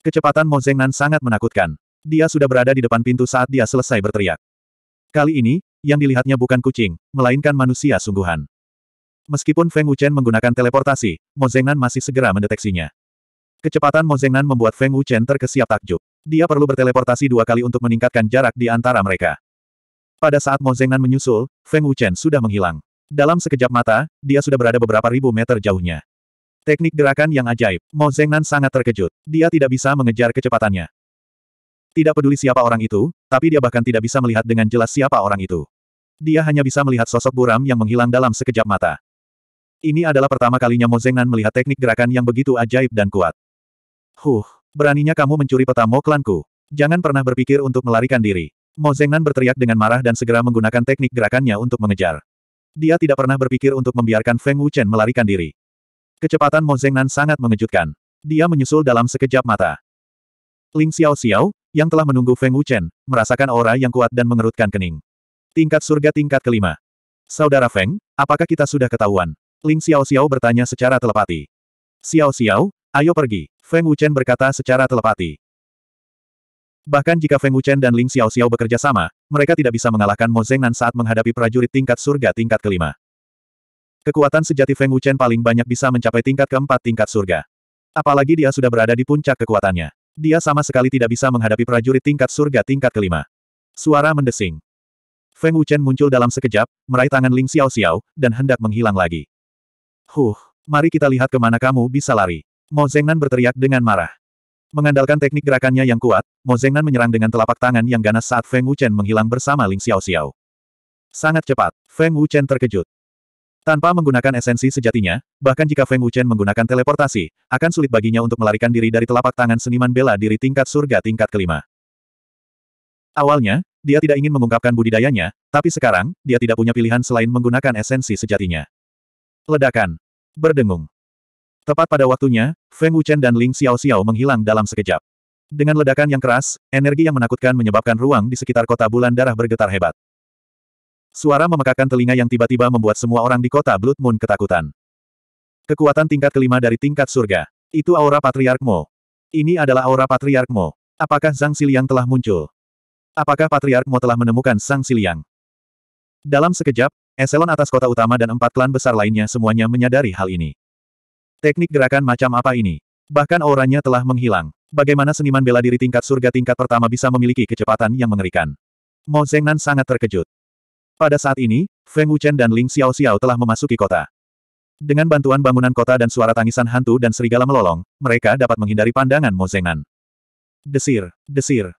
Kecepatan Zengnan sangat menakutkan. Dia sudah berada di depan pintu saat dia selesai berteriak. Kali ini, yang dilihatnya bukan kucing, melainkan manusia sungguhan. Meskipun Feng Wuchen menggunakan teleportasi, Mo Zengnan masih segera mendeteksinya. Kecepatan Zengnan membuat Feng Wuchen terkesiap takjub. Dia perlu berteleportasi dua kali untuk meningkatkan jarak di antara mereka. Pada saat Mo Zengnan menyusul, Feng Wuchen sudah menghilang. Dalam sekejap mata, dia sudah berada beberapa ribu meter jauhnya. Teknik gerakan yang ajaib. Mo Zengnan sangat terkejut. Dia tidak bisa mengejar kecepatannya. Tidak peduli siapa orang itu, tapi dia bahkan tidak bisa melihat dengan jelas siapa orang itu. Dia hanya bisa melihat sosok buram yang menghilang dalam sekejap mata. Ini adalah pertama kalinya Mo Zengnan melihat teknik gerakan yang begitu ajaib dan kuat. Huh, beraninya kamu mencuri peta Mo klanku. Jangan pernah berpikir untuk melarikan diri. Mo Zengnan berteriak dengan marah dan segera menggunakan teknik gerakannya untuk mengejar. Dia tidak pernah berpikir untuk membiarkan Feng Wuchen melarikan diri. Kecepatan Mo Zengnan sangat mengejutkan. Dia menyusul dalam sekejap mata. Ling Xiao Xiao, yang telah menunggu Feng Wuchen, merasakan aura yang kuat dan mengerutkan kening. Tingkat surga tingkat kelima. Saudara Feng, apakah kita sudah ketahuan? Ling Xiao Xiao bertanya secara telepati. Xiao Xiao, ayo pergi, Feng Wuchen berkata secara telepati. Bahkan jika Feng Wuchen dan Ling Xiao Xiao bekerja sama, mereka tidak bisa mengalahkan Mo Zengnan saat menghadapi prajurit tingkat surga tingkat kelima. Kekuatan sejati Feng Wuchen paling banyak bisa mencapai tingkat keempat tingkat surga. Apalagi dia sudah berada di puncak kekuatannya. Dia sama sekali tidak bisa menghadapi prajurit tingkat surga tingkat kelima. Suara mendesing. Feng Wuchen muncul dalam sekejap, meraih tangan Ling Xiao Xiao, dan hendak menghilang lagi. Huh, mari kita lihat kemana kamu bisa lari. Mo Zengnan berteriak dengan marah. Mengandalkan teknik gerakannya yang kuat, Mo Zengnan menyerang dengan telapak tangan yang ganas saat Feng Wuchen menghilang bersama Ling Xiao Xiao. Sangat cepat, Feng Wuchen terkejut. Tanpa menggunakan esensi sejatinya, bahkan jika Feng Wuchen menggunakan teleportasi, akan sulit baginya untuk melarikan diri dari telapak tangan seniman bela diri tingkat surga tingkat kelima. Awalnya, dia tidak ingin mengungkapkan budidayanya, tapi sekarang, dia tidak punya pilihan selain menggunakan esensi sejatinya. Ledakan. Berdengung. Tepat pada waktunya, Feng Wuchen dan Ling Xiao Xiao menghilang dalam sekejap. Dengan ledakan yang keras, energi yang menakutkan menyebabkan ruang di sekitar kota bulan darah bergetar hebat. Suara memekakan telinga yang tiba-tiba membuat semua orang di kota Blood Moon ketakutan. Kekuatan tingkat kelima dari tingkat surga. Itu aura Patriark Ini adalah aura Patriark Apakah Zhang Siliang telah muncul? Apakah Patriark telah menemukan Zhang Siliang? Dalam sekejap, eselon atas kota utama dan empat klan besar lainnya semuanya menyadari hal ini. Teknik gerakan macam apa ini? Bahkan auranya telah menghilang. Bagaimana seniman bela diri tingkat surga tingkat pertama bisa memiliki kecepatan yang mengerikan? Mo Zengnan sangat terkejut. Pada saat ini, Feng Wuchen dan Ling Xiao Xiao telah memasuki kota. Dengan bantuan bangunan kota dan suara tangisan hantu dan serigala melolong, mereka dapat menghindari pandangan Mo Zengan. Desir, desir.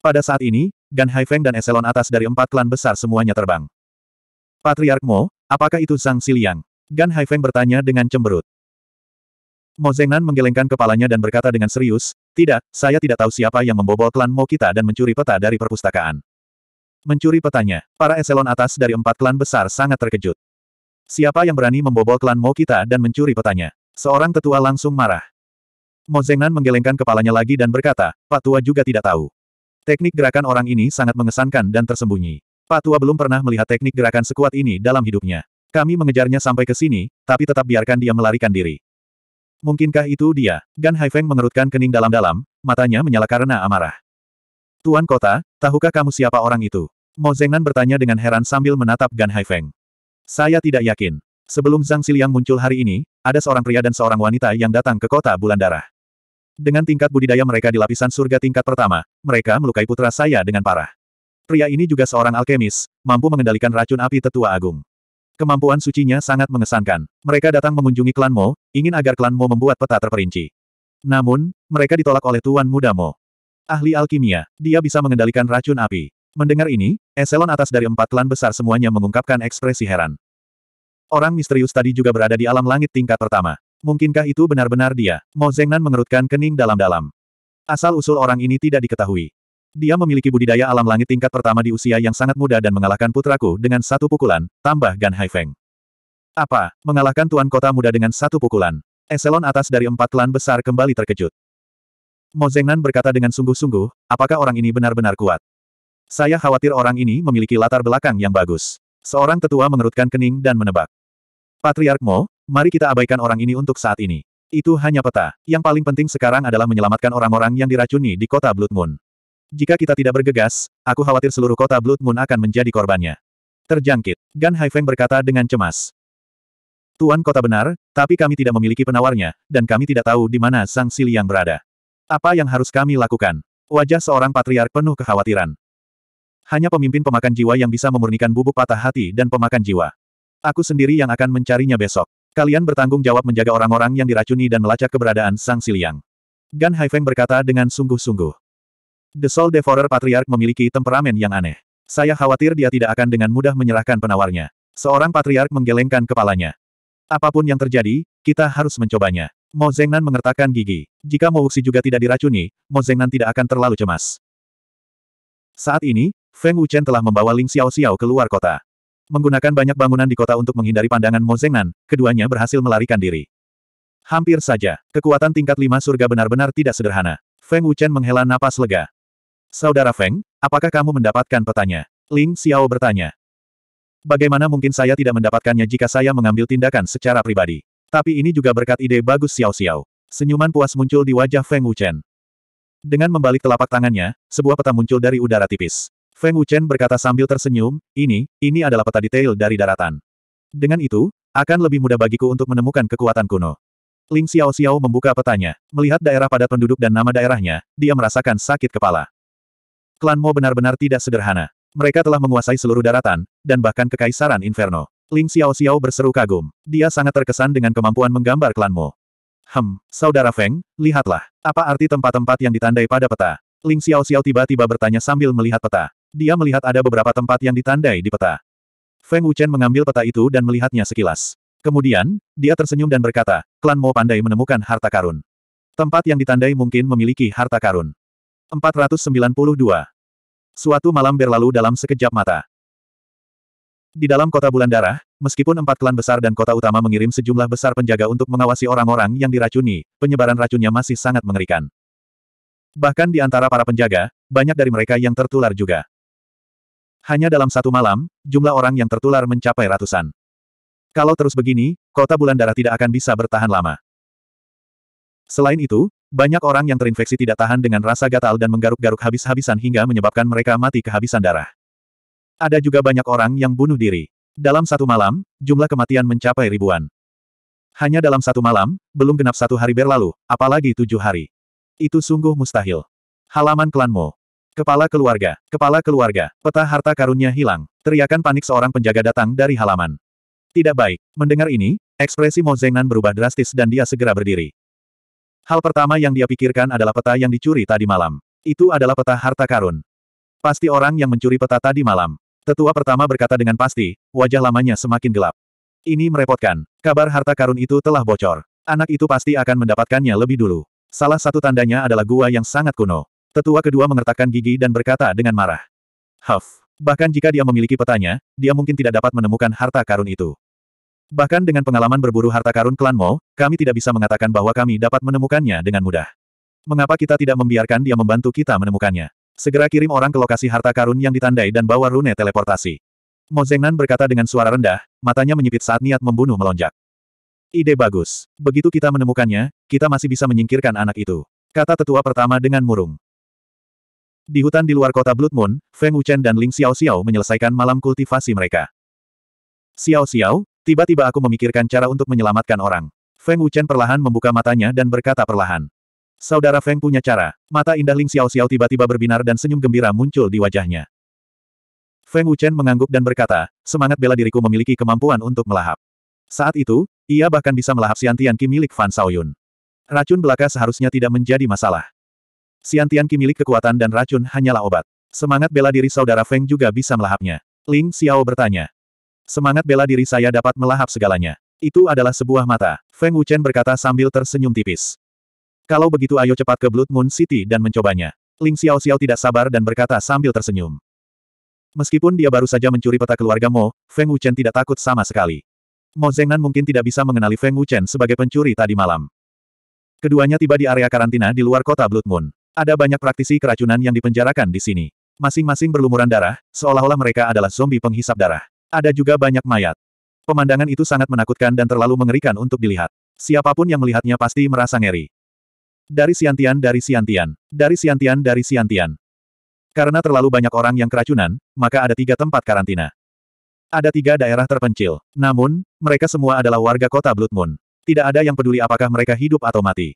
Pada saat ini, Gan Haifeng dan eselon atas dari empat klan besar semuanya terbang. Patriark Mo, apakah itu Zhang Siliang? Gan Haifeng bertanya dengan cemberut. Mo Zengnan menggelengkan kepalanya dan berkata dengan serius, tidak, saya tidak tahu siapa yang membobol klan Mo kita dan mencuri peta dari perpustakaan. Mencuri petanya, para eselon atas dari empat klan besar sangat terkejut. Siapa yang berani membobol klan Mo kita dan mencuri petanya? Seorang tetua langsung marah. Mo Zengnan menggelengkan kepalanya lagi dan berkata, Pak Tua juga tidak tahu. Teknik gerakan orang ini sangat mengesankan dan tersembunyi. Pak Tua belum pernah melihat teknik gerakan sekuat ini dalam hidupnya. Kami mengejarnya sampai ke sini, tapi tetap biarkan dia melarikan diri. Mungkinkah itu dia? Gan Haifeng mengerutkan kening dalam-dalam, matanya menyala karena amarah. Tuan kota, tahukah kamu siapa orang itu? Mo Zengnan bertanya dengan heran sambil menatap Gan Haifeng. Saya tidak yakin. Sebelum Zhang Xiliang muncul hari ini, ada seorang pria dan seorang wanita yang datang ke kota bulan darah. Dengan tingkat budidaya mereka di lapisan surga tingkat pertama, mereka melukai putra saya dengan parah. Pria ini juga seorang alkemis, mampu mengendalikan racun api tetua agung. Kemampuan sucinya sangat mengesankan. Mereka datang mengunjungi klan Mo, ingin agar klan Mo membuat peta terperinci. Namun, mereka ditolak oleh Tuan Muda Mo. Ahli alkimia, dia bisa mengendalikan racun api. Mendengar ini, eselon atas dari empat klan besar semuanya mengungkapkan ekspresi heran. Orang misterius tadi juga berada di alam langit tingkat pertama. Mungkinkah itu benar-benar dia? Mo Zengnan mengerutkan kening dalam-dalam. Asal-usul orang ini tidak diketahui. Dia memiliki budidaya alam langit tingkat pertama di usia yang sangat muda dan mengalahkan putraku dengan satu pukulan, tambah Gan Haifeng. Apa? Mengalahkan tuan kota muda dengan satu pukulan. Eselon atas dari empat klan besar kembali terkejut. Mo Zengnan berkata dengan sungguh-sungguh, apakah orang ini benar-benar kuat? Saya khawatir orang ini memiliki latar belakang yang bagus. Seorang tetua mengerutkan kening dan menebak. Patriark Mo, mari kita abaikan orang ini untuk saat ini. Itu hanya peta. Yang paling penting sekarang adalah menyelamatkan orang-orang yang diracuni di kota Blood Moon. Jika kita tidak bergegas, aku khawatir seluruh kota Blood Moon akan menjadi korbannya. Terjangkit, Gan Haifeng berkata dengan cemas. Tuan kota benar, tapi kami tidak memiliki penawarnya, dan kami tidak tahu di mana Sang Sili yang berada. Apa yang harus kami lakukan? Wajah seorang patriark penuh kekhawatiran. Hanya pemimpin pemakan jiwa yang bisa memurnikan bubuk patah hati dan pemakan jiwa. Aku sendiri yang akan mencarinya besok. Kalian bertanggung jawab menjaga orang-orang yang diracuni dan melacak keberadaan Sang Siliang. Gan Haifeng berkata dengan sungguh-sungguh. The Soul Devourer Patriarch memiliki temperamen yang aneh. Saya khawatir dia tidak akan dengan mudah menyerahkan penawarnya. Seorang patriark menggelengkan kepalanya. Apapun yang terjadi, kita harus mencobanya. Mo Zengnan mengertakkan gigi. Jika Mo Wuxi juga tidak diracuni, Mo Zengnan tidak akan terlalu cemas. Saat ini, Feng Wuchen telah membawa Ling Xiao Xiao keluar kota. Menggunakan banyak bangunan di kota untuk menghindari pandangan Mo Zengnan, keduanya berhasil melarikan diri. Hampir saja, kekuatan tingkat lima surga benar-benar tidak sederhana. Feng Wuchen menghela napas lega. Saudara Feng, apakah kamu mendapatkan petanya? Ling Xiao bertanya. Bagaimana mungkin saya tidak mendapatkannya jika saya mengambil tindakan secara pribadi? Tapi ini juga berkat ide bagus Xiao Xiao. Senyuman puas muncul di wajah Feng Wuchen. Dengan membalik telapak tangannya, sebuah peta muncul dari udara tipis. Feng Wuchen berkata sambil tersenyum, ini, ini adalah peta detail dari daratan. Dengan itu, akan lebih mudah bagiku untuk menemukan kekuatan kuno. Ling Xiao Xiao membuka petanya, melihat daerah padat penduduk dan nama daerahnya, dia merasakan sakit kepala. Klan Mo benar-benar tidak sederhana. Mereka telah menguasai seluruh daratan, dan bahkan kekaisaran Inferno. Ling Xiao Xiao berseru kagum. Dia sangat terkesan dengan kemampuan menggambar klan Mo. Hem, Saudara Feng, lihatlah. Apa arti tempat-tempat yang ditandai pada peta? Ling Xiao Xiao tiba-tiba bertanya sambil melihat peta. Dia melihat ada beberapa tempat yang ditandai di peta. Feng Wuchen mengambil peta itu dan melihatnya sekilas. Kemudian, dia tersenyum dan berkata, klan Mo pandai menemukan harta karun. Tempat yang ditandai mungkin memiliki harta karun. 492. Suatu malam berlalu dalam sekejap mata. Di dalam kota bulan darah, meskipun empat klan besar dan kota utama mengirim sejumlah besar penjaga untuk mengawasi orang-orang yang diracuni, penyebaran racunnya masih sangat mengerikan. Bahkan di antara para penjaga, banyak dari mereka yang tertular juga. Hanya dalam satu malam, jumlah orang yang tertular mencapai ratusan. Kalau terus begini, kota bulan darah tidak akan bisa bertahan lama. Selain itu, banyak orang yang terinfeksi tidak tahan dengan rasa gatal dan menggaruk-garuk habis-habisan hingga menyebabkan mereka mati kehabisan darah. Ada juga banyak orang yang bunuh diri. Dalam satu malam, jumlah kematian mencapai ribuan. Hanya dalam satu malam, belum genap satu hari berlalu, apalagi tujuh hari. Itu sungguh mustahil. Halaman klanmu. Kepala keluarga, kepala keluarga, peta harta karunnya hilang. Teriakan panik seorang penjaga datang dari halaman. Tidak baik. Mendengar ini, ekspresi Mo Zengnan berubah drastis dan dia segera berdiri. Hal pertama yang dia pikirkan adalah peta yang dicuri tadi malam. Itu adalah peta harta karun. Pasti orang yang mencuri peta tadi malam. Tetua pertama berkata dengan pasti, wajah lamanya semakin gelap. Ini merepotkan. Kabar harta karun itu telah bocor. Anak itu pasti akan mendapatkannya lebih dulu. Salah satu tandanya adalah gua yang sangat kuno. Tetua kedua mengertakkan gigi dan berkata dengan marah. Huff. Bahkan jika dia memiliki petanya, dia mungkin tidak dapat menemukan harta karun itu. Bahkan dengan pengalaman berburu harta karun klan Mo, kami tidak bisa mengatakan bahwa kami dapat menemukannya dengan mudah. Mengapa kita tidak membiarkan dia membantu kita menemukannya? Segera kirim orang ke lokasi harta karun yang ditandai dan bawa rune teleportasi. Mo Zengnan berkata dengan suara rendah, matanya menyipit saat niat membunuh melonjak. Ide bagus. Begitu kita menemukannya, kita masih bisa menyingkirkan anak itu. Kata tetua pertama dengan murung. Di hutan di luar kota Blood Moon, Feng Wuchen dan Ling Xiao Xiao menyelesaikan malam kultivasi mereka. Xiao Xiao, tiba-tiba aku memikirkan cara untuk menyelamatkan orang. Feng Wuchen perlahan membuka matanya dan berkata perlahan. Saudara Feng punya cara. Mata indah Ling Xiao Xiao tiba-tiba berbinar dan senyum gembira muncul di wajahnya. Feng Wuchen mengangguk dan berkata, semangat bela diriku memiliki kemampuan untuk melahap. Saat itu, ia bahkan bisa melahap Siantian Qi milik Fan Xiaoyun. Racun belaka seharusnya tidak menjadi masalah. Siantian Qi milik kekuatan dan racun hanyalah obat. Semangat bela diri saudara Feng juga bisa melahapnya. Ling Xiao bertanya. Semangat bela diri saya dapat melahap segalanya. Itu adalah sebuah mata. Feng Wuchen berkata sambil tersenyum tipis. Kalau begitu ayo cepat ke Blood Moon City dan mencobanya. Ling Xiao Xiao tidak sabar dan berkata sambil tersenyum. Meskipun dia baru saja mencuri peta keluarga Mo, Feng Wuchen tidak takut sama sekali. Mo Zengnan mungkin tidak bisa mengenali Feng Wuchen sebagai pencuri tadi malam. Keduanya tiba di area karantina di luar kota Blood Moon. Ada banyak praktisi keracunan yang dipenjarakan di sini. Masing-masing berlumuran darah, seolah-olah mereka adalah zombie penghisap darah. Ada juga banyak mayat. Pemandangan itu sangat menakutkan dan terlalu mengerikan untuk dilihat. Siapapun yang melihatnya pasti merasa ngeri. Dari Siantian dari Siantian. Dari Siantian dari Siantian. Karena terlalu banyak orang yang keracunan, maka ada tiga tempat karantina. Ada tiga daerah terpencil. Namun, mereka semua adalah warga kota Blood Moon. Tidak ada yang peduli apakah mereka hidup atau mati.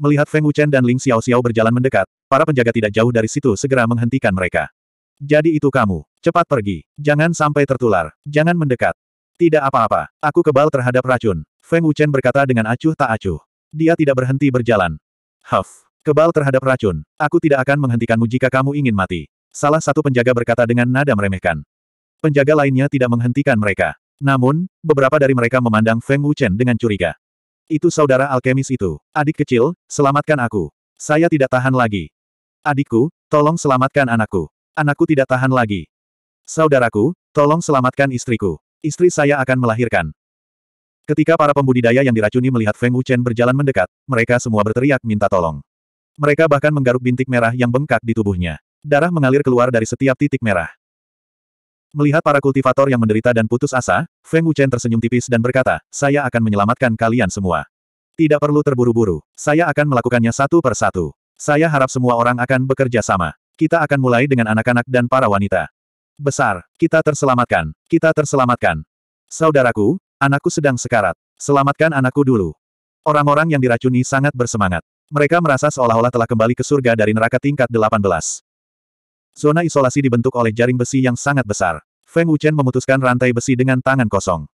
Melihat Feng Wuchen dan Ling Xiao Xiao berjalan mendekat, para penjaga tidak jauh dari situ segera menghentikan mereka. Jadi itu kamu. Cepat pergi. Jangan sampai tertular. Jangan mendekat. Tidak apa-apa. Aku kebal terhadap racun. Feng Wuchen berkata dengan acuh tak acuh. Dia tidak berhenti berjalan. Huff. Kebal terhadap racun. Aku tidak akan menghentikanmu jika kamu ingin mati. Salah satu penjaga berkata dengan nada meremehkan. Penjaga lainnya tidak menghentikan mereka. Namun, beberapa dari mereka memandang Feng Wuchen dengan curiga. Itu saudara alkemis itu. Adik kecil, selamatkan aku. Saya tidak tahan lagi. Adikku, tolong selamatkan anakku. Anakku tidak tahan lagi. Saudaraku, tolong selamatkan istriku. Istri saya akan melahirkan. Ketika para pembudidaya yang diracuni melihat Feng Wuchen berjalan mendekat, mereka semua berteriak minta tolong. Mereka bahkan menggaruk bintik merah yang bengkak di tubuhnya. Darah mengalir keluar dari setiap titik merah. Melihat para kultivator yang menderita dan putus asa, Feng Wuchen tersenyum tipis dan berkata, saya akan menyelamatkan kalian semua. Tidak perlu terburu-buru, saya akan melakukannya satu per satu. Saya harap semua orang akan bekerja sama. Kita akan mulai dengan anak-anak dan para wanita. Besar, kita terselamatkan, kita terselamatkan. Saudaraku, anakku sedang sekarat. Selamatkan anakku dulu. Orang-orang yang diracuni sangat bersemangat. Mereka merasa seolah-olah telah kembali ke surga dari neraka tingkat 18. Zona isolasi dibentuk oleh jaring besi yang sangat besar. Feng Wuchen memutuskan rantai besi dengan tangan kosong.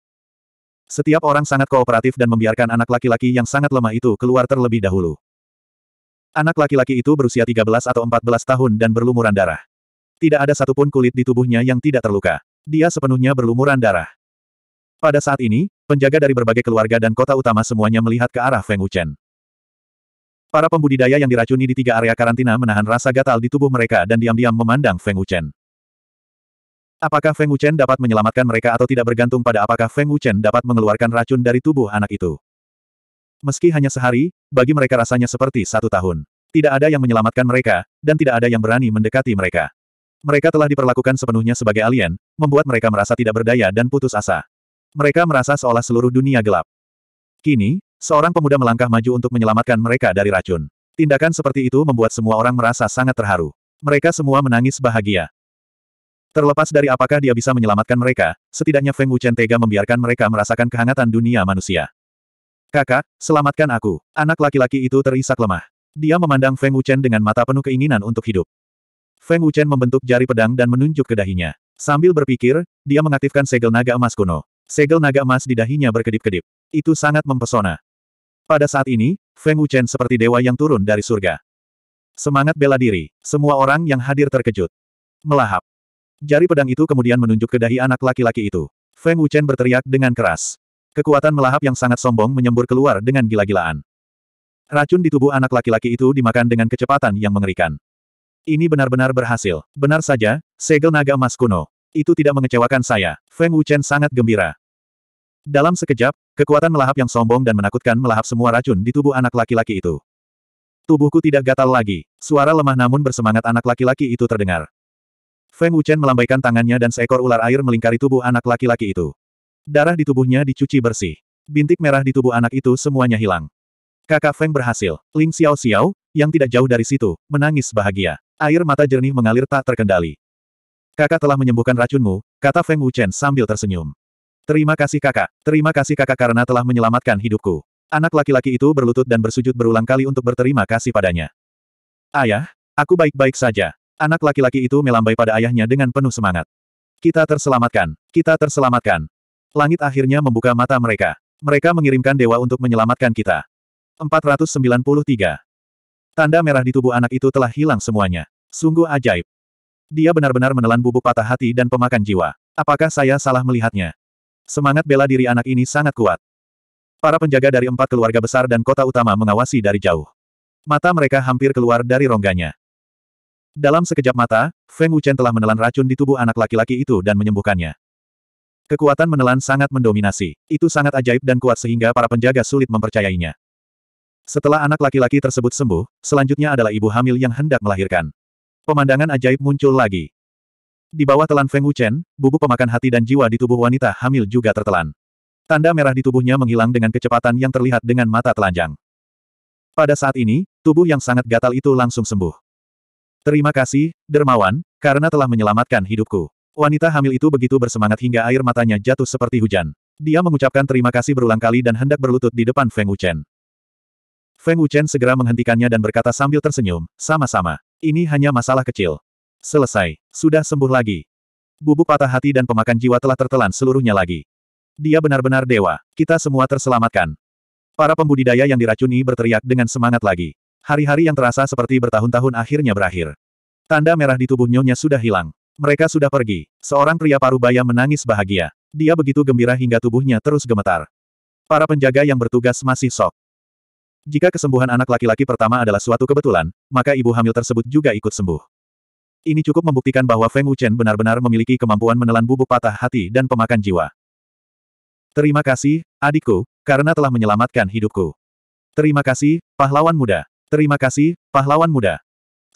Setiap orang sangat kooperatif dan membiarkan anak laki-laki yang sangat lemah itu keluar terlebih dahulu. Anak laki-laki itu berusia 13 atau 14 tahun dan berlumuran darah. Tidak ada satupun kulit di tubuhnya yang tidak terluka. Dia sepenuhnya berlumuran darah. Pada saat ini, penjaga dari berbagai keluarga dan kota utama semuanya melihat ke arah Feng Wuchen. Para pembudidaya yang diracuni di tiga area karantina menahan rasa gatal di tubuh mereka dan diam-diam memandang Feng Wuchen. Apakah Feng Wuchen dapat menyelamatkan mereka atau tidak bergantung pada apakah Feng Wuchen dapat mengeluarkan racun dari tubuh anak itu. Meski hanya sehari, bagi mereka rasanya seperti satu tahun. Tidak ada yang menyelamatkan mereka, dan tidak ada yang berani mendekati mereka. Mereka telah diperlakukan sepenuhnya sebagai alien, membuat mereka merasa tidak berdaya dan putus asa. Mereka merasa seolah seluruh dunia gelap. Kini, Seorang pemuda melangkah maju untuk menyelamatkan mereka dari racun. Tindakan seperti itu membuat semua orang merasa sangat terharu. Mereka semua menangis bahagia. Terlepas dari apakah dia bisa menyelamatkan mereka, setidaknya Feng Wuchen tega membiarkan mereka merasakan kehangatan dunia manusia. Kakak, selamatkan aku. Anak laki-laki itu terisak lemah. Dia memandang Feng Wuchen dengan mata penuh keinginan untuk hidup. Feng Wuchen membentuk jari pedang dan menunjuk ke dahinya. Sambil berpikir, dia mengaktifkan segel naga emas kuno. Segel naga emas di dahinya berkedip-kedip. Itu sangat mempesona. Pada saat ini, Feng Wuchen seperti dewa yang turun dari surga. Semangat bela diri, semua orang yang hadir terkejut. Melahap. Jari pedang itu kemudian menunjuk ke dahi anak laki-laki itu. Feng Wuchen berteriak dengan keras. Kekuatan melahap yang sangat sombong menyembur keluar dengan gila-gilaan. Racun di tubuh anak laki-laki itu dimakan dengan kecepatan yang mengerikan. Ini benar-benar berhasil. Benar saja, segel naga emas kuno. Itu tidak mengecewakan saya. Feng Wuchen sangat gembira. Dalam sekejap, Kekuatan melahap yang sombong dan menakutkan melahap semua racun di tubuh anak laki-laki itu. Tubuhku tidak gatal lagi. Suara lemah namun bersemangat anak laki-laki itu terdengar. Feng Wuchen melambaikan tangannya dan seekor ular air melingkari tubuh anak laki-laki itu. Darah di tubuhnya dicuci bersih. Bintik merah di tubuh anak itu semuanya hilang. Kakak Feng berhasil. Ling Xiao Xiao, yang tidak jauh dari situ, menangis bahagia. Air mata jernih mengalir tak terkendali. Kakak telah menyembuhkan racunmu, kata Feng Wuchen sambil tersenyum. Terima kasih kakak, terima kasih kakak karena telah menyelamatkan hidupku. Anak laki-laki itu berlutut dan bersujud berulang kali untuk berterima kasih padanya. Ayah, aku baik-baik saja. Anak laki-laki itu melambai pada ayahnya dengan penuh semangat. Kita terselamatkan, kita terselamatkan. Langit akhirnya membuka mata mereka. Mereka mengirimkan dewa untuk menyelamatkan kita. 493. Tanda merah di tubuh anak itu telah hilang semuanya. Sungguh ajaib. Dia benar-benar menelan bubuk patah hati dan pemakan jiwa. Apakah saya salah melihatnya? Semangat bela diri anak ini sangat kuat. Para penjaga dari empat keluarga besar dan kota utama mengawasi dari jauh. Mata mereka hampir keluar dari rongganya. Dalam sekejap mata, Feng Wuchen telah menelan racun di tubuh anak laki-laki itu dan menyembuhkannya. Kekuatan menelan sangat mendominasi. Itu sangat ajaib dan kuat sehingga para penjaga sulit mempercayainya. Setelah anak laki-laki tersebut sembuh, selanjutnya adalah ibu hamil yang hendak melahirkan. Pemandangan ajaib muncul lagi. Di bawah telan Feng Wuchen, bubuk pemakan hati dan jiwa di tubuh wanita hamil juga tertelan. Tanda merah di tubuhnya menghilang dengan kecepatan yang terlihat dengan mata telanjang. Pada saat ini, tubuh yang sangat gatal itu langsung sembuh. Terima kasih, dermawan, karena telah menyelamatkan hidupku. Wanita hamil itu begitu bersemangat hingga air matanya jatuh seperti hujan. Dia mengucapkan terima kasih berulang kali dan hendak berlutut di depan Feng Wuchen. Feng Wuchen segera menghentikannya dan berkata sambil tersenyum, sama-sama. Ini hanya masalah kecil. Selesai. Sudah sembuh lagi. Bubuk patah hati dan pemakan jiwa telah tertelan seluruhnya lagi. Dia benar-benar dewa. Kita semua terselamatkan. Para pembudidaya yang diracuni berteriak dengan semangat lagi. Hari-hari yang terasa seperti bertahun-tahun akhirnya berakhir. Tanda merah di tubuh nyonya sudah hilang. Mereka sudah pergi. Seorang pria parubaya menangis bahagia. Dia begitu gembira hingga tubuhnya terus gemetar. Para penjaga yang bertugas masih sok. Jika kesembuhan anak laki-laki pertama adalah suatu kebetulan, maka ibu hamil tersebut juga ikut sembuh. Ini cukup membuktikan bahwa Feng Wuchen benar-benar memiliki kemampuan menelan bubuk patah hati dan pemakan jiwa. Terima kasih, adikku, karena telah menyelamatkan hidupku. Terima kasih, pahlawan muda. Terima kasih, pahlawan muda.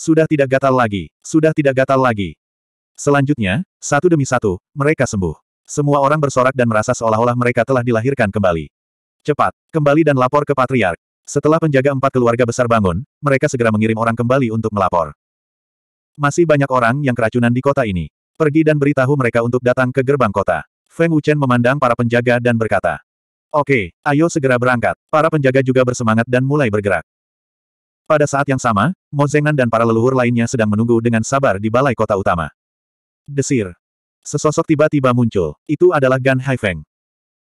Sudah tidak gatal lagi, sudah tidak gatal lagi. Selanjutnya, satu demi satu, mereka sembuh. Semua orang bersorak dan merasa seolah-olah mereka telah dilahirkan kembali. Cepat, kembali dan lapor ke Patriark. Setelah penjaga empat keluarga besar bangun, mereka segera mengirim orang kembali untuk melapor. Masih banyak orang yang keracunan di kota ini. Pergi dan beritahu mereka untuk datang ke gerbang kota. Feng Wuchen memandang para penjaga dan berkata. Oke, ayo segera berangkat. Para penjaga juga bersemangat dan mulai bergerak. Pada saat yang sama, Mo Zengnan dan para leluhur lainnya sedang menunggu dengan sabar di balai kota utama. Desir. Sesosok tiba-tiba muncul. Itu adalah Gan Haifeng.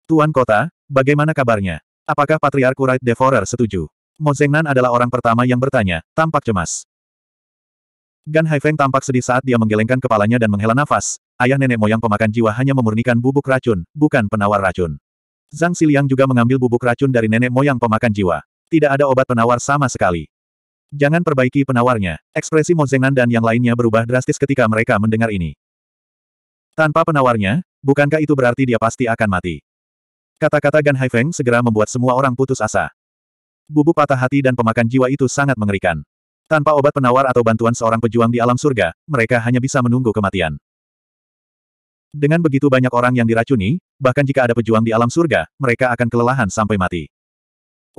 Tuan kota, bagaimana kabarnya? Apakah patriarku Wright Devorer setuju? Mo Zengnan adalah orang pertama yang bertanya, tampak cemas. Gan Haifeng tampak sedih saat dia menggelengkan kepalanya dan menghela nafas. Ayah nenek moyang pemakan jiwa hanya memurnikan bubuk racun, bukan penawar racun. Zhang Xiliang juga mengambil bubuk racun dari nenek moyang pemakan jiwa. Tidak ada obat penawar sama sekali. Jangan perbaiki penawarnya. Ekspresi Mo Zengnan dan yang lainnya berubah drastis ketika mereka mendengar ini. Tanpa penawarnya, bukankah itu berarti dia pasti akan mati? Kata-kata Gan Haifeng segera membuat semua orang putus asa. Bubuk patah hati dan pemakan jiwa itu sangat mengerikan. Tanpa obat penawar atau bantuan seorang pejuang di alam surga, mereka hanya bisa menunggu kematian. Dengan begitu banyak orang yang diracuni, bahkan jika ada pejuang di alam surga, mereka akan kelelahan sampai mati.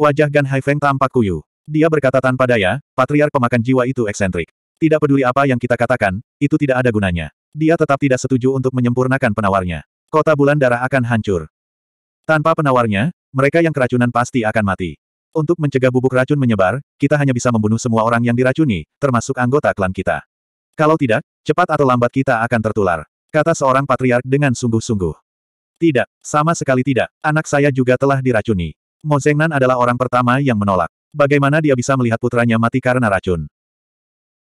Wajah Gan Haifeng tampak kuyu. Dia berkata tanpa daya, patriark pemakan jiwa itu eksentrik. Tidak peduli apa yang kita katakan, itu tidak ada gunanya. Dia tetap tidak setuju untuk menyempurnakan penawarnya. Kota bulan darah akan hancur. Tanpa penawarnya, mereka yang keracunan pasti akan mati. Untuk mencegah bubuk racun menyebar, kita hanya bisa membunuh semua orang yang diracuni, termasuk anggota klan kita. Kalau tidak, cepat atau lambat kita akan tertular. Kata seorang patriark dengan sungguh-sungguh. Tidak, sama sekali tidak. Anak saya juga telah diracuni. Mo Zengnan adalah orang pertama yang menolak. Bagaimana dia bisa melihat putranya mati karena racun?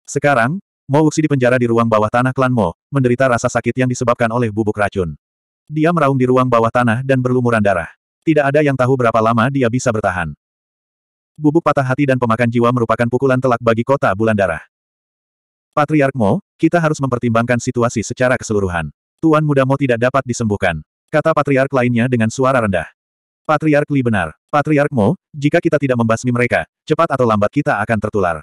Sekarang, Mo Wuxi dipenjara di ruang bawah tanah klan Mo, menderita rasa sakit yang disebabkan oleh bubuk racun. Dia meraung di ruang bawah tanah dan berlumuran darah. Tidak ada yang tahu berapa lama dia bisa bertahan. Bubuk patah hati dan pemakan jiwa merupakan pukulan telak bagi kota bulan darah. Patriark Mo, kita harus mempertimbangkan situasi secara keseluruhan. Tuan muda Mo tidak dapat disembuhkan. Kata Patriark lainnya dengan suara rendah. Patriark Li benar. Patriark Mo, jika kita tidak membasmi mereka, cepat atau lambat kita akan tertular.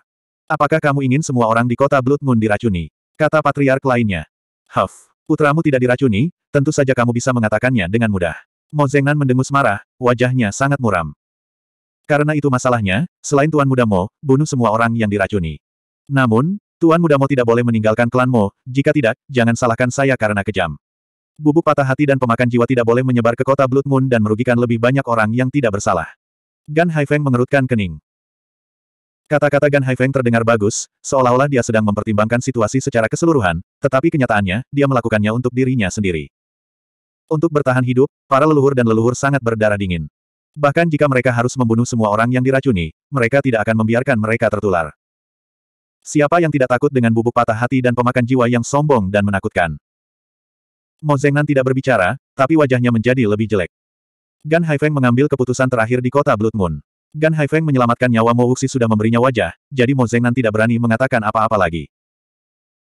Apakah kamu ingin semua orang di kota Blood Moon diracuni? Kata Patriark lainnya. Huff, putramu tidak diracuni, tentu saja kamu bisa mengatakannya dengan mudah. Mo Zengnan mendengus marah, wajahnya sangat muram. Karena itu masalahnya, selain Tuan Muda Mo, bunuh semua orang yang diracuni. Namun, Tuan Muda Mo tidak boleh meninggalkan klan Mo, jika tidak, jangan salahkan saya karena kejam. Bubuk patah hati dan pemakan jiwa tidak boleh menyebar ke kota Blood Moon dan merugikan lebih banyak orang yang tidak bersalah. Gan Haifeng mengerutkan kening. Kata-kata Gan Haifeng terdengar bagus, seolah-olah dia sedang mempertimbangkan situasi secara keseluruhan, tetapi kenyataannya, dia melakukannya untuk dirinya sendiri. Untuk bertahan hidup, para leluhur dan leluhur sangat berdarah dingin. Bahkan jika mereka harus membunuh semua orang yang diracuni, mereka tidak akan membiarkan mereka tertular. Siapa yang tidak takut dengan bubuk patah hati dan pemakan jiwa yang sombong dan menakutkan? Mo Zengnan tidak berbicara, tapi wajahnya menjadi lebih jelek. Gan Haifeng mengambil keputusan terakhir di kota Blood Moon. Gan Haifeng menyelamatkan nyawa Mo Wuxi sudah memberinya wajah, jadi Mo Zengnan tidak berani mengatakan apa-apa lagi.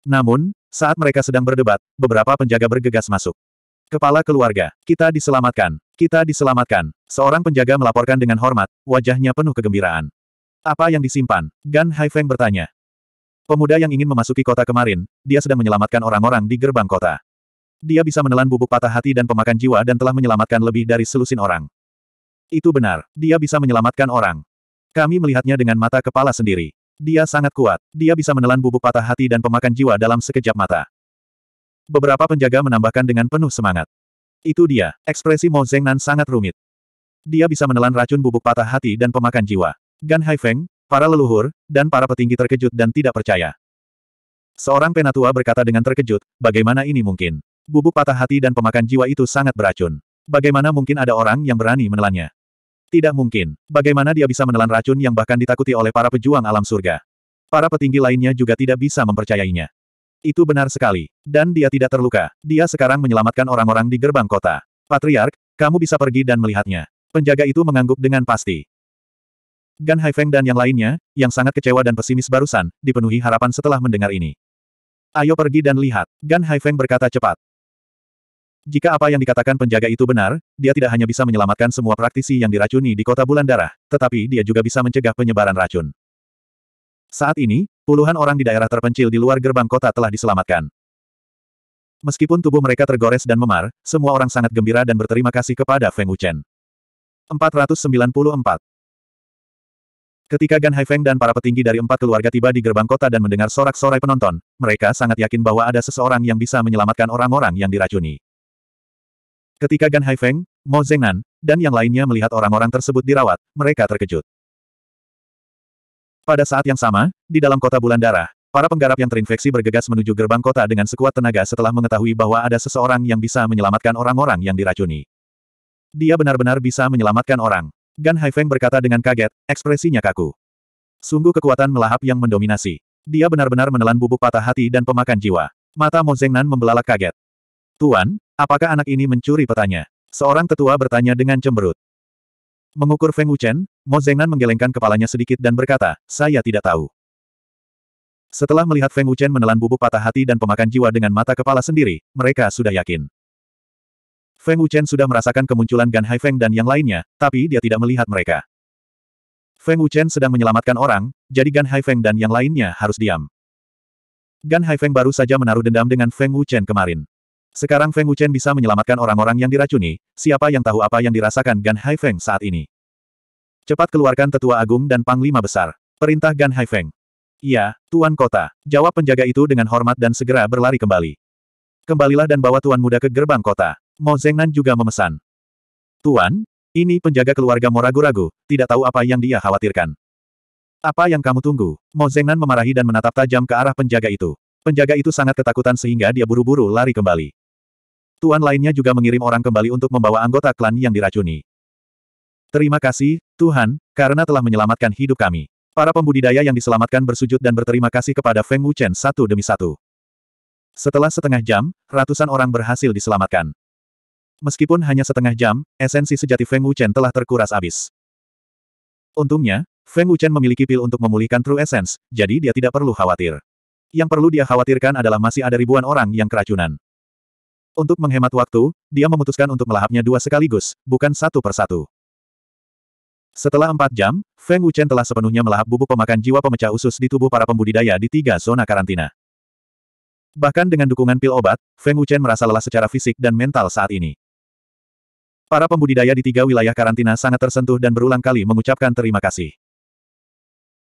Namun, saat mereka sedang berdebat, beberapa penjaga bergegas masuk. Kepala keluarga, kita diselamatkan, kita diselamatkan. Seorang penjaga melaporkan dengan hormat, wajahnya penuh kegembiraan. Apa yang disimpan? Gan Haifeng bertanya. Pemuda yang ingin memasuki kota kemarin, dia sedang menyelamatkan orang-orang di gerbang kota. Dia bisa menelan bubuk patah hati dan pemakan jiwa dan telah menyelamatkan lebih dari selusin orang. Itu benar, dia bisa menyelamatkan orang. Kami melihatnya dengan mata kepala sendiri. Dia sangat kuat, dia bisa menelan bubuk patah hati dan pemakan jiwa dalam sekejap mata. Beberapa penjaga menambahkan dengan penuh semangat. Itu dia, ekspresi Mo Zengnan sangat rumit. Dia bisa menelan racun bubuk patah hati dan pemakan jiwa. Gan Haifeng, para leluhur, dan para petinggi terkejut dan tidak percaya. Seorang penatua berkata dengan terkejut, bagaimana ini mungkin? Bubuk patah hati dan pemakan jiwa itu sangat beracun. Bagaimana mungkin ada orang yang berani menelannya? Tidak mungkin. Bagaimana dia bisa menelan racun yang bahkan ditakuti oleh para pejuang alam surga? Para petinggi lainnya juga tidak bisa mempercayainya. Itu benar sekali. Dan dia tidak terluka. Dia sekarang menyelamatkan orang-orang di gerbang kota. Patriark, kamu bisa pergi dan melihatnya. Penjaga itu mengangguk dengan pasti. Gan Haifeng dan yang lainnya, yang sangat kecewa dan pesimis barusan, dipenuhi harapan setelah mendengar ini. Ayo pergi dan lihat, Gan Haifeng berkata cepat. Jika apa yang dikatakan penjaga itu benar, dia tidak hanya bisa menyelamatkan semua praktisi yang diracuni di kota bulan darah, tetapi dia juga bisa mencegah penyebaran racun. Saat ini, Puluhan orang di daerah terpencil di luar gerbang kota telah diselamatkan. Meskipun tubuh mereka tergores dan memar, semua orang sangat gembira dan berterima kasih kepada Feng Wuchen. 494 Ketika Gan Haifeng dan para petinggi dari empat keluarga tiba di gerbang kota dan mendengar sorak-sorai penonton, mereka sangat yakin bahwa ada seseorang yang bisa menyelamatkan orang-orang yang diracuni. Ketika Gan Haifeng, Mo Zengnan, dan yang lainnya melihat orang-orang tersebut dirawat, mereka terkejut. Pada saat yang sama, di dalam kota bulan darah, para penggarap yang terinfeksi bergegas menuju gerbang kota dengan sekuat tenaga setelah mengetahui bahwa ada seseorang yang bisa menyelamatkan orang-orang yang diracuni. Dia benar-benar bisa menyelamatkan orang. Gan Haifeng berkata dengan kaget, ekspresinya kaku. Sungguh kekuatan melahap yang mendominasi. Dia benar-benar menelan bubuk patah hati dan pemakan jiwa. Mata Mo Zengnan membelalak kaget. Tuan, apakah anak ini mencuri petanya? Seorang tetua bertanya dengan cemberut. Mengukur Feng Wuchen, Mo Zengnan menggelengkan kepalanya sedikit dan berkata, saya tidak tahu. Setelah melihat Feng Wuchen menelan bubuk patah hati dan pemakan jiwa dengan mata kepala sendiri, mereka sudah yakin. Feng Wuchen sudah merasakan kemunculan Gan Hai Feng dan yang lainnya, tapi dia tidak melihat mereka. Feng Wuchen sedang menyelamatkan orang, jadi Gan Hai Feng dan yang lainnya harus diam. Gan Hai Feng baru saja menaruh dendam dengan Feng Wuchen kemarin. Sekarang Feng Wuchen bisa menyelamatkan orang-orang yang diracuni, siapa yang tahu apa yang dirasakan Gan Hai Feng saat ini. Cepat keluarkan tetua agung dan panglima besar. Perintah Gan Hai Feng. Iya, Tuan Kota. Jawab penjaga itu dengan hormat dan segera berlari kembali. Kembalilah dan bawa Tuan Muda ke gerbang kota. Mo Zengnan juga memesan. Tuan, ini penjaga keluarga Mo ragu-ragu, tidak tahu apa yang dia khawatirkan. Apa yang kamu tunggu? Mo Zengnan memarahi dan menatap tajam ke arah penjaga itu. Penjaga itu sangat ketakutan sehingga dia buru-buru lari kembali. Tuan lainnya juga mengirim orang kembali untuk membawa anggota klan yang diracuni. Terima kasih, Tuhan, karena telah menyelamatkan hidup kami. Para pembudidaya yang diselamatkan bersujud dan berterima kasih kepada Feng Wuchen satu demi satu. Setelah setengah jam, ratusan orang berhasil diselamatkan. Meskipun hanya setengah jam, esensi sejati Feng Wuchen telah terkuras habis. Untungnya, Feng Wuchen memiliki pil untuk memulihkan True Essence, jadi dia tidak perlu khawatir. Yang perlu dia khawatirkan adalah masih ada ribuan orang yang keracunan. Untuk menghemat waktu, dia memutuskan untuk melahapnya dua sekaligus, bukan satu persatu. Setelah empat jam, Feng Wuchen telah sepenuhnya melahap bubuk pemakan jiwa pemecah usus di tubuh para pembudidaya di tiga zona karantina. Bahkan dengan dukungan pil obat, Feng Wuchen merasa lelah secara fisik dan mental saat ini. Para pembudidaya di tiga wilayah karantina sangat tersentuh dan berulang kali mengucapkan terima kasih.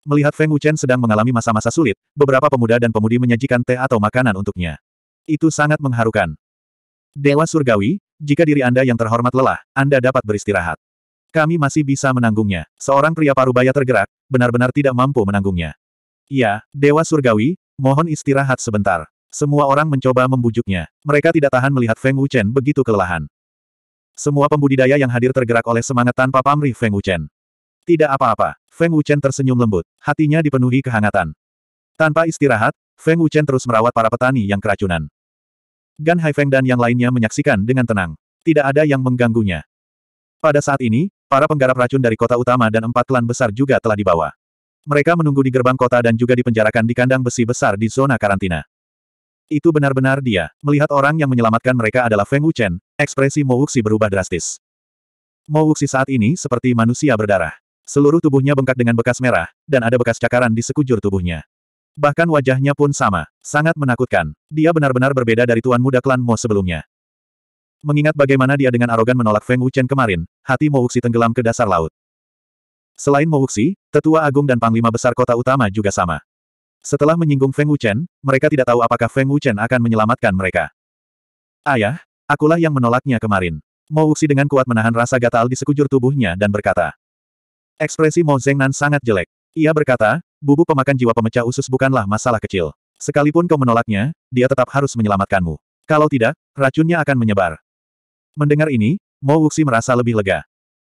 Melihat Feng Wuchen sedang mengalami masa-masa sulit, beberapa pemuda dan pemudi menyajikan teh atau makanan untuknya. Itu sangat mengharukan. Dewa Surgawi, jika diri Anda yang terhormat lelah, Anda dapat beristirahat. Kami masih bisa menanggungnya. Seorang pria parubaya tergerak, benar-benar tidak mampu menanggungnya. Ya, Dewa Surgawi, mohon istirahat sebentar. Semua orang mencoba membujuknya. Mereka tidak tahan melihat Feng Wuchen begitu kelelahan. Semua pembudidaya yang hadir tergerak oleh semangat tanpa pamrih Feng Wuchen. Tidak apa-apa, Feng Wuchen tersenyum lembut, hatinya dipenuhi kehangatan. Tanpa istirahat, Feng Wuchen terus merawat para petani yang keracunan. Gan Haifeng dan yang lainnya menyaksikan dengan tenang. Tidak ada yang mengganggunya. Pada saat ini, para penggarap racun dari kota utama dan empat klan besar juga telah dibawa. Mereka menunggu di gerbang kota dan juga dipenjarakan di kandang besi besar di zona karantina. Itu benar-benar dia. Melihat orang yang menyelamatkan mereka adalah Feng Wuchen, ekspresi Mo Wuxi berubah drastis. Mo Wuxi saat ini seperti manusia berdarah. Seluruh tubuhnya bengkak dengan bekas merah, dan ada bekas cakaran di sekujur tubuhnya. Bahkan wajahnya pun sama, sangat menakutkan. Dia benar-benar berbeda dari tuan muda klan Mo sebelumnya. Mengingat bagaimana dia dengan arogan menolak Feng Wuchen kemarin, hati Mo Wuxi tenggelam ke dasar laut. Selain Mo Wuxi, tetua agung dan panglima besar kota utama juga sama. Setelah menyinggung Feng Wuchen, mereka tidak tahu apakah Feng Wuchen akan menyelamatkan mereka. Ayah, akulah yang menolaknya kemarin. Mo Wuxi dengan kuat menahan rasa gatal di sekujur tubuhnya dan berkata. Ekspresi Mo Zengnan sangat jelek. Ia berkata, Bubuk pemakan jiwa pemecah usus bukanlah masalah kecil. Sekalipun kau menolaknya, dia tetap harus menyelamatkanmu. Kalau tidak, racunnya akan menyebar. Mendengar ini, Mo Wuxi merasa lebih lega.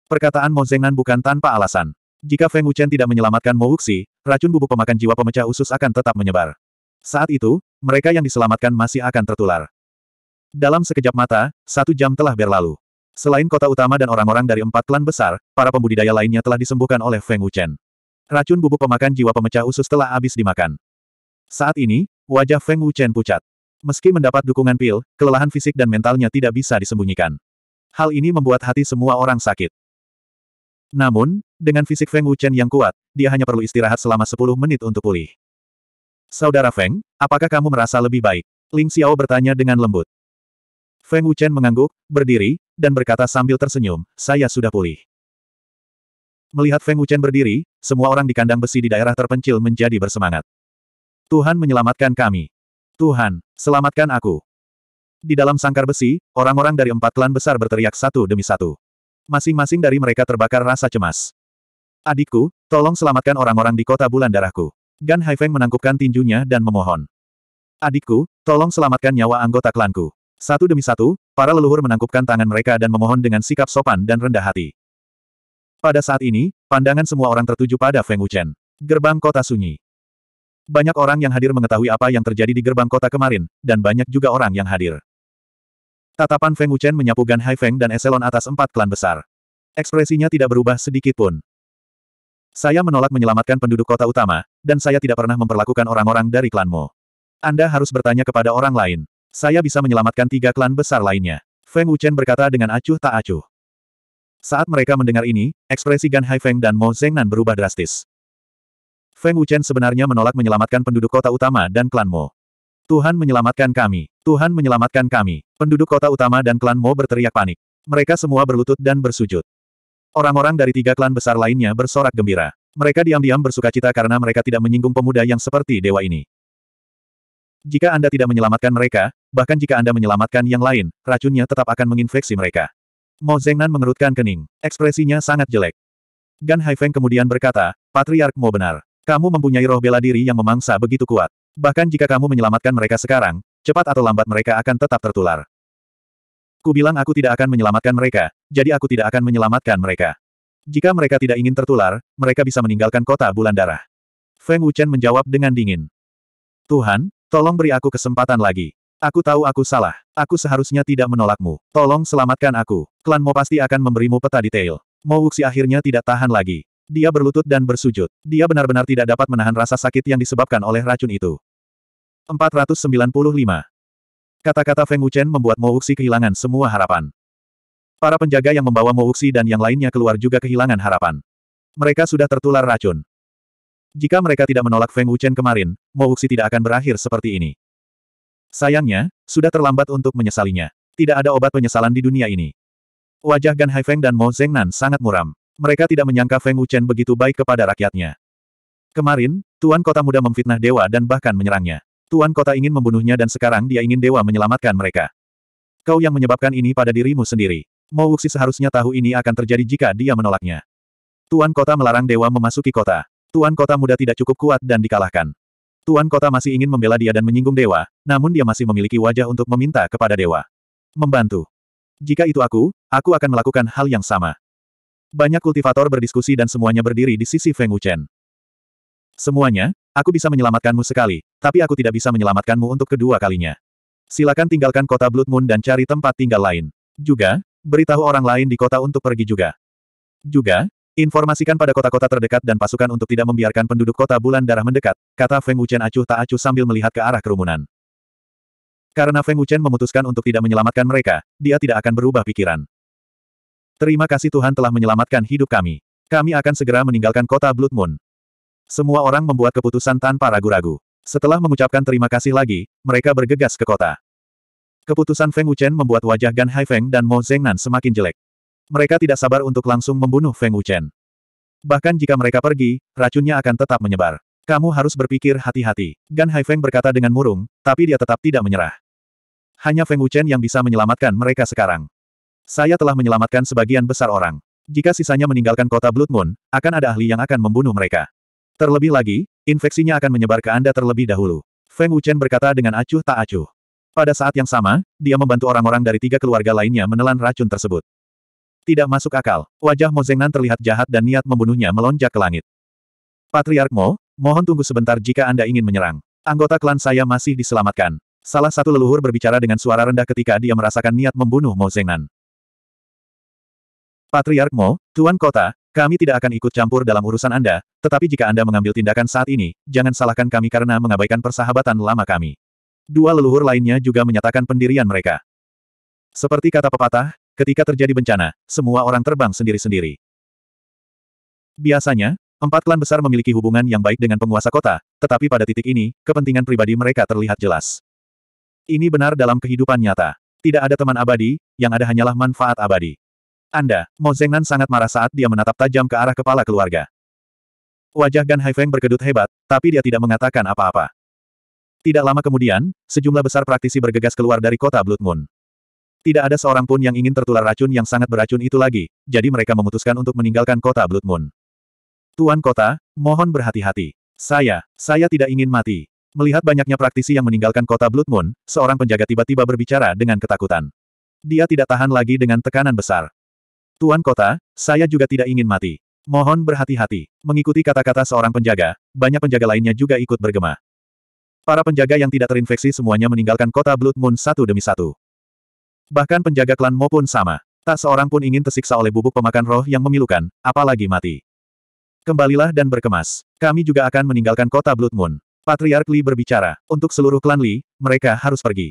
Perkataan Mo Zengnan bukan tanpa alasan. Jika Feng Wuchen tidak menyelamatkan Mo Wuxi, racun bubuk pemakan jiwa pemecah usus akan tetap menyebar. Saat itu, mereka yang diselamatkan masih akan tertular. Dalam sekejap mata, satu jam telah berlalu. Selain kota utama dan orang-orang dari empat klan besar, para pembudidaya lainnya telah disembuhkan oleh Feng Wuchen. Racun bubuk pemakan jiwa pemecah usus telah habis dimakan. Saat ini, wajah Feng Wuchen pucat. Meski mendapat dukungan pil, kelelahan fisik dan mentalnya tidak bisa disembunyikan. Hal ini membuat hati semua orang sakit. Namun, dengan fisik Feng Wuchen yang kuat, dia hanya perlu istirahat selama 10 menit untuk pulih. Saudara Feng, apakah kamu merasa lebih baik? Ling Xiao bertanya dengan lembut. Feng Wuchen mengangguk, berdiri, dan berkata sambil tersenyum, saya sudah pulih. Melihat Feng Wuchen berdiri, semua orang di kandang besi di daerah terpencil menjadi bersemangat. Tuhan menyelamatkan kami. Tuhan, selamatkan aku. Di dalam sangkar besi, orang-orang dari empat klan besar berteriak satu demi satu. Masing-masing dari mereka terbakar rasa cemas. Adikku, tolong selamatkan orang-orang di kota bulan darahku. Gan Haifeng menangkupkan tinjunya dan memohon. Adikku, tolong selamatkan nyawa anggota klanku. Satu demi satu, para leluhur menangkupkan tangan mereka dan memohon dengan sikap sopan dan rendah hati. Pada saat ini, pandangan semua orang tertuju pada Feng Wuchen. Gerbang kota sunyi. Banyak orang yang hadir mengetahui apa yang terjadi di gerbang kota kemarin, dan banyak juga orang yang hadir. Tatapan Feng Wuchen menyapu Gan Feng dan eselon atas empat klan besar. Ekspresinya tidak berubah sedikit pun. Saya menolak menyelamatkan penduduk kota utama, dan saya tidak pernah memperlakukan orang-orang dari klanmu. Anda harus bertanya kepada orang lain. Saya bisa menyelamatkan tiga klan besar lainnya. Feng Wuchen berkata dengan acuh tak acuh. Saat mereka mendengar ini, ekspresi Gan Haifeng dan Mo Zhengnan berubah drastis. Feng Wuchen sebenarnya menolak menyelamatkan penduduk kota utama dan klan Mo. Tuhan menyelamatkan kami. Tuhan menyelamatkan kami. Penduduk kota utama dan klan Mo berteriak panik. Mereka semua berlutut dan bersujud. Orang-orang dari tiga klan besar lainnya bersorak gembira. Mereka diam-diam bersuka cita karena mereka tidak menyinggung pemuda yang seperti dewa ini. Jika Anda tidak menyelamatkan mereka, bahkan jika Anda menyelamatkan yang lain, racunnya tetap akan menginfeksi mereka. Mo Zengnan mengerutkan kening. Ekspresinya sangat jelek. Gan Haifeng kemudian berkata, Patriark Mo benar. Kamu mempunyai roh bela diri yang memangsa begitu kuat. Bahkan jika kamu menyelamatkan mereka sekarang, cepat atau lambat mereka akan tetap tertular. Ku aku tidak akan menyelamatkan mereka, jadi aku tidak akan menyelamatkan mereka. Jika mereka tidak ingin tertular, mereka bisa meninggalkan kota bulan darah. Feng Wuchen menjawab dengan dingin. Tuhan, tolong beri aku kesempatan lagi. Aku tahu aku salah. Aku seharusnya tidak menolakmu. Tolong selamatkan aku. Klan Mo pasti akan memberimu peta detail. Mo Wuxi akhirnya tidak tahan lagi. Dia berlutut dan bersujud. Dia benar-benar tidak dapat menahan rasa sakit yang disebabkan oleh racun itu. 495. Kata-kata Feng Wuchen membuat Mo Wuxi kehilangan semua harapan. Para penjaga yang membawa Mo Wuxi dan yang lainnya keluar juga kehilangan harapan. Mereka sudah tertular racun. Jika mereka tidak menolak Feng Wuchen kemarin, Mo Wuxi tidak akan berakhir seperti ini. Sayangnya, sudah terlambat untuk menyesalinya. Tidak ada obat penyesalan di dunia ini. Wajah Gan Haifeng dan Mo Zengnan sangat muram. Mereka tidak menyangka Feng Wuchen begitu baik kepada rakyatnya. Kemarin, Tuan Kota Muda memfitnah Dewa dan bahkan menyerangnya. Tuan Kota ingin membunuhnya dan sekarang dia ingin Dewa menyelamatkan mereka. Kau yang menyebabkan ini pada dirimu sendiri. Mo Wuxi seharusnya tahu ini akan terjadi jika dia menolaknya. Tuan Kota melarang Dewa memasuki kota. Tuan Kota Muda tidak cukup kuat dan dikalahkan. Tuan kota masih ingin membela dia dan menyinggung dewa, namun dia masih memiliki wajah untuk meminta kepada dewa. Membantu. Jika itu aku, aku akan melakukan hal yang sama. Banyak kultivator berdiskusi dan semuanya berdiri di sisi Feng Wuchen. Semuanya, aku bisa menyelamatkanmu sekali, tapi aku tidak bisa menyelamatkanmu untuk kedua kalinya. Silakan tinggalkan kota Blood Moon dan cari tempat tinggal lain. Juga, beritahu orang lain di kota untuk pergi juga. Juga, Informasikan pada kota-kota terdekat dan pasukan untuk tidak membiarkan penduduk kota bulan darah mendekat, kata Feng Wuchen acuh tak acuh sambil melihat ke arah kerumunan. Karena Feng Wuchen memutuskan untuk tidak menyelamatkan mereka, dia tidak akan berubah pikiran. Terima kasih Tuhan telah menyelamatkan hidup kami. Kami akan segera meninggalkan kota Blood Moon. Semua orang membuat keputusan tanpa ragu-ragu. Setelah mengucapkan terima kasih lagi, mereka bergegas ke kota. Keputusan Feng Wuchen membuat wajah Gan Haifeng dan Mo Zhengnan semakin jelek. Mereka tidak sabar untuk langsung membunuh Feng Wuchen. Bahkan jika mereka pergi, racunnya akan tetap menyebar. Kamu harus berpikir hati-hati. Gan Haifeng berkata dengan murung, tapi dia tetap tidak menyerah. Hanya Feng Wuchen yang bisa menyelamatkan mereka sekarang. Saya telah menyelamatkan sebagian besar orang. Jika sisanya meninggalkan kota Blood Moon, akan ada ahli yang akan membunuh mereka. Terlebih lagi, infeksinya akan menyebar ke Anda terlebih dahulu. Feng Wuchen berkata dengan acuh tak acuh. Pada saat yang sama, dia membantu orang-orang dari tiga keluarga lainnya menelan racun tersebut. Tidak masuk akal, wajah Mozengnan terlihat jahat dan niat membunuhnya melonjak ke langit. Patriark Mo, mohon tunggu sebentar jika Anda ingin menyerang. Anggota klan saya masih diselamatkan. Salah satu leluhur berbicara dengan suara rendah ketika dia merasakan niat membunuh Mo Zengnan. Patriark Mo, Tuan Kota, kami tidak akan ikut campur dalam urusan Anda, tetapi jika Anda mengambil tindakan saat ini, jangan salahkan kami karena mengabaikan persahabatan lama kami. Dua leluhur lainnya juga menyatakan pendirian mereka. Seperti kata pepatah, Ketika terjadi bencana, semua orang terbang sendiri-sendiri. Biasanya, empat klan besar memiliki hubungan yang baik dengan penguasa kota, tetapi pada titik ini, kepentingan pribadi mereka terlihat jelas. Ini benar dalam kehidupan nyata. Tidak ada teman abadi, yang ada hanyalah manfaat abadi. Anda, Mo Zengnan sangat marah saat dia menatap tajam ke arah kepala keluarga. Wajah Gan Haifeng berkedut hebat, tapi dia tidak mengatakan apa-apa. Tidak lama kemudian, sejumlah besar praktisi bergegas keluar dari kota Blood Moon. Tidak ada seorang pun yang ingin tertular racun yang sangat beracun itu lagi, jadi mereka memutuskan untuk meninggalkan kota Blood Moon. Tuan kota, mohon berhati-hati. Saya, saya tidak ingin mati. Melihat banyaknya praktisi yang meninggalkan kota Blood Moon, seorang penjaga tiba-tiba berbicara dengan ketakutan. Dia tidak tahan lagi dengan tekanan besar. Tuan kota, saya juga tidak ingin mati. Mohon berhati-hati. Mengikuti kata-kata seorang penjaga, banyak penjaga lainnya juga ikut bergema. Para penjaga yang tidak terinfeksi semuanya meninggalkan kota Blood Moon satu demi satu. Bahkan penjaga klan Mo pun sama. Tak seorang pun ingin tersiksa oleh bubuk pemakan roh yang memilukan, apalagi mati. Kembalilah dan berkemas. Kami juga akan meninggalkan kota Blood Moon. Patriark Li berbicara. Untuk seluruh klan Li, mereka harus pergi.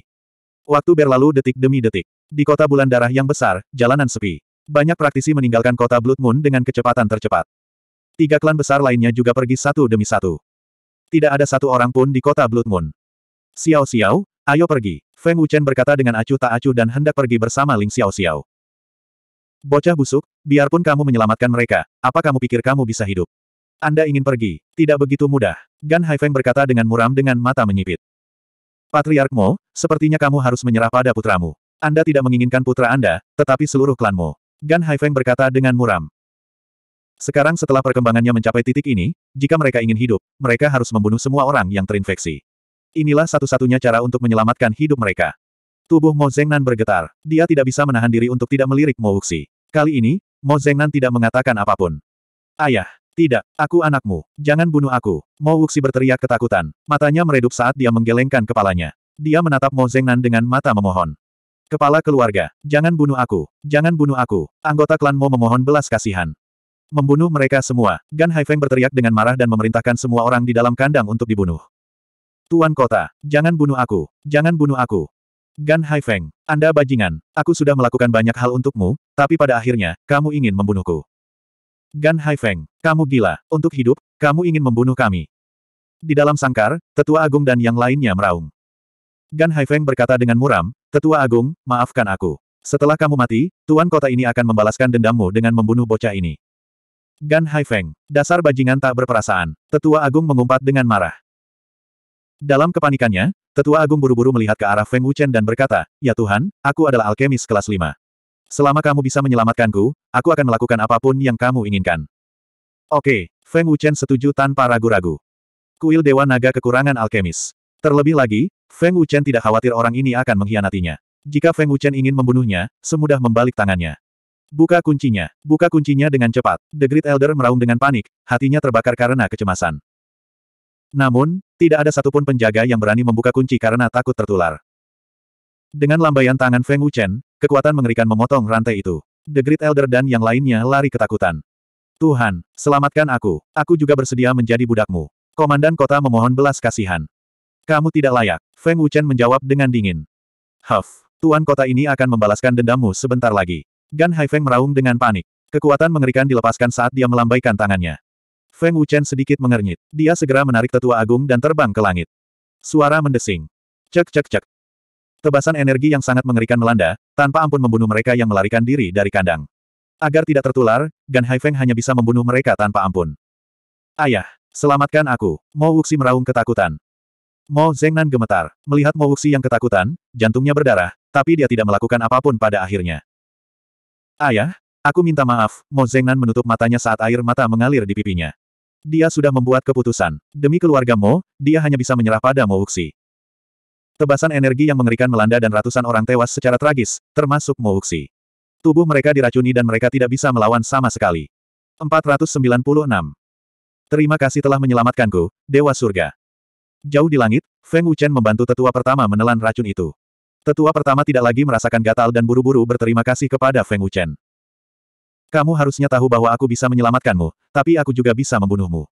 Waktu berlalu detik demi detik. Di kota bulan darah yang besar, jalanan sepi. Banyak praktisi meninggalkan kota Blood Moon dengan kecepatan tercepat. Tiga klan besar lainnya juga pergi satu demi satu. Tidak ada satu orang pun di kota Blood Moon. Xiao Xiao, Ayo pergi. Feng Wuchen berkata dengan acuh tak acuh dan hendak pergi bersama Ling Xiao Xiao. Bocah busuk, biarpun kamu menyelamatkan mereka, apa kamu pikir kamu bisa hidup? Anda ingin pergi, tidak begitu mudah. Gan Haifeng berkata dengan muram dengan mata menyipit. Patriark Mo, sepertinya kamu harus menyerah pada putramu. Anda tidak menginginkan putra Anda, tetapi seluruh klanmu. Gan Haifeng berkata dengan muram. Sekarang setelah perkembangannya mencapai titik ini, jika mereka ingin hidup, mereka harus membunuh semua orang yang terinfeksi. Inilah satu-satunya cara untuk menyelamatkan hidup mereka. Tubuh Mo Zengnan bergetar. Dia tidak bisa menahan diri untuk tidak melirik Mo Wuxi. Kali ini, Mo Zengnan tidak mengatakan apapun. Ayah, tidak, aku anakmu. Jangan bunuh aku. Mo Wuxi berteriak ketakutan. Matanya meredup saat dia menggelengkan kepalanya. Dia menatap Mo Zengnan dengan mata memohon. Kepala keluarga, jangan bunuh aku, jangan bunuh aku. Anggota klan Mo memohon belas kasihan. Membunuh mereka semua, Gan Haifeng berteriak dengan marah dan memerintahkan semua orang di dalam kandang untuk dibunuh. Tuan kota, jangan bunuh aku, jangan bunuh aku. Gan Haifeng, Anda bajingan, aku sudah melakukan banyak hal untukmu, tapi pada akhirnya, kamu ingin membunuhku. Gan Haifeng, kamu gila, untuk hidup, kamu ingin membunuh kami. Di dalam sangkar, tetua agung dan yang lainnya meraung. Gan Haifeng berkata dengan muram, tetua agung, maafkan aku. Setelah kamu mati, tuan kota ini akan membalaskan dendammu dengan membunuh bocah ini. Gan Haifeng, dasar bajingan tak berperasaan. Tetua Agung mengumpat dengan marah. Dalam kepanikannya, tetua agung buru-buru melihat ke arah Feng Wuchen dan berkata, Ya Tuhan, aku adalah alkemis kelas 5. Selama kamu bisa menyelamatkanku, aku akan melakukan apapun yang kamu inginkan. Oke, Feng Wuchen setuju tanpa ragu-ragu. Kuil Dewa Naga kekurangan alkemis. Terlebih lagi, Feng Wuchen tidak khawatir orang ini akan mengkhianatinya. Jika Feng Wuchen ingin membunuhnya, semudah membalik tangannya. Buka kuncinya, buka kuncinya dengan cepat. The Great Elder meraung dengan panik, hatinya terbakar karena kecemasan. Namun, tidak ada satupun penjaga yang berani membuka kunci karena takut tertular. Dengan lambaian tangan Feng Wuchen, kekuatan mengerikan memotong rantai itu. The Great Elder dan yang lainnya lari ketakutan. Tuhan, selamatkan aku. Aku juga bersedia menjadi budakmu. Komandan kota memohon belas kasihan. Kamu tidak layak. Feng Wuchen menjawab dengan dingin. Huff, tuan kota ini akan membalaskan dendammu sebentar lagi. Gan Haifeng meraung dengan panik. Kekuatan mengerikan dilepaskan saat dia melambaikan tangannya. Feng Wuchen sedikit mengernyit. Dia segera menarik tetua agung dan terbang ke langit. Suara mendesing. Cek cek cek. Tebasan energi yang sangat mengerikan melanda, tanpa ampun membunuh mereka yang melarikan diri dari kandang. Agar tidak tertular, Gan Haifeng hanya bisa membunuh mereka tanpa ampun. Ayah, selamatkan aku. Mo Wuxi meraung ketakutan. Mo Zengnan gemetar. Melihat Mo Wuxi yang ketakutan, jantungnya berdarah, tapi dia tidak melakukan apapun pada akhirnya. Ayah, aku minta maaf, Mo Zengnan menutup matanya saat air mata mengalir di pipinya. Dia sudah membuat keputusan. Demi keluarga Mo, dia hanya bisa menyerah pada Mo Wuxi. Tebasan energi yang mengerikan melanda dan ratusan orang tewas secara tragis, termasuk Mo Wuxi. Tubuh mereka diracuni dan mereka tidak bisa melawan sama sekali. 496. Terima kasih telah menyelamatkanku, Dewa Surga. Jauh di langit, Feng Wuchen membantu tetua pertama menelan racun itu. Tetua pertama tidak lagi merasakan gatal dan buru-buru berterima kasih kepada Feng Wuchen. Kamu harusnya tahu bahwa aku bisa menyelamatkanmu, tapi aku juga bisa membunuhmu.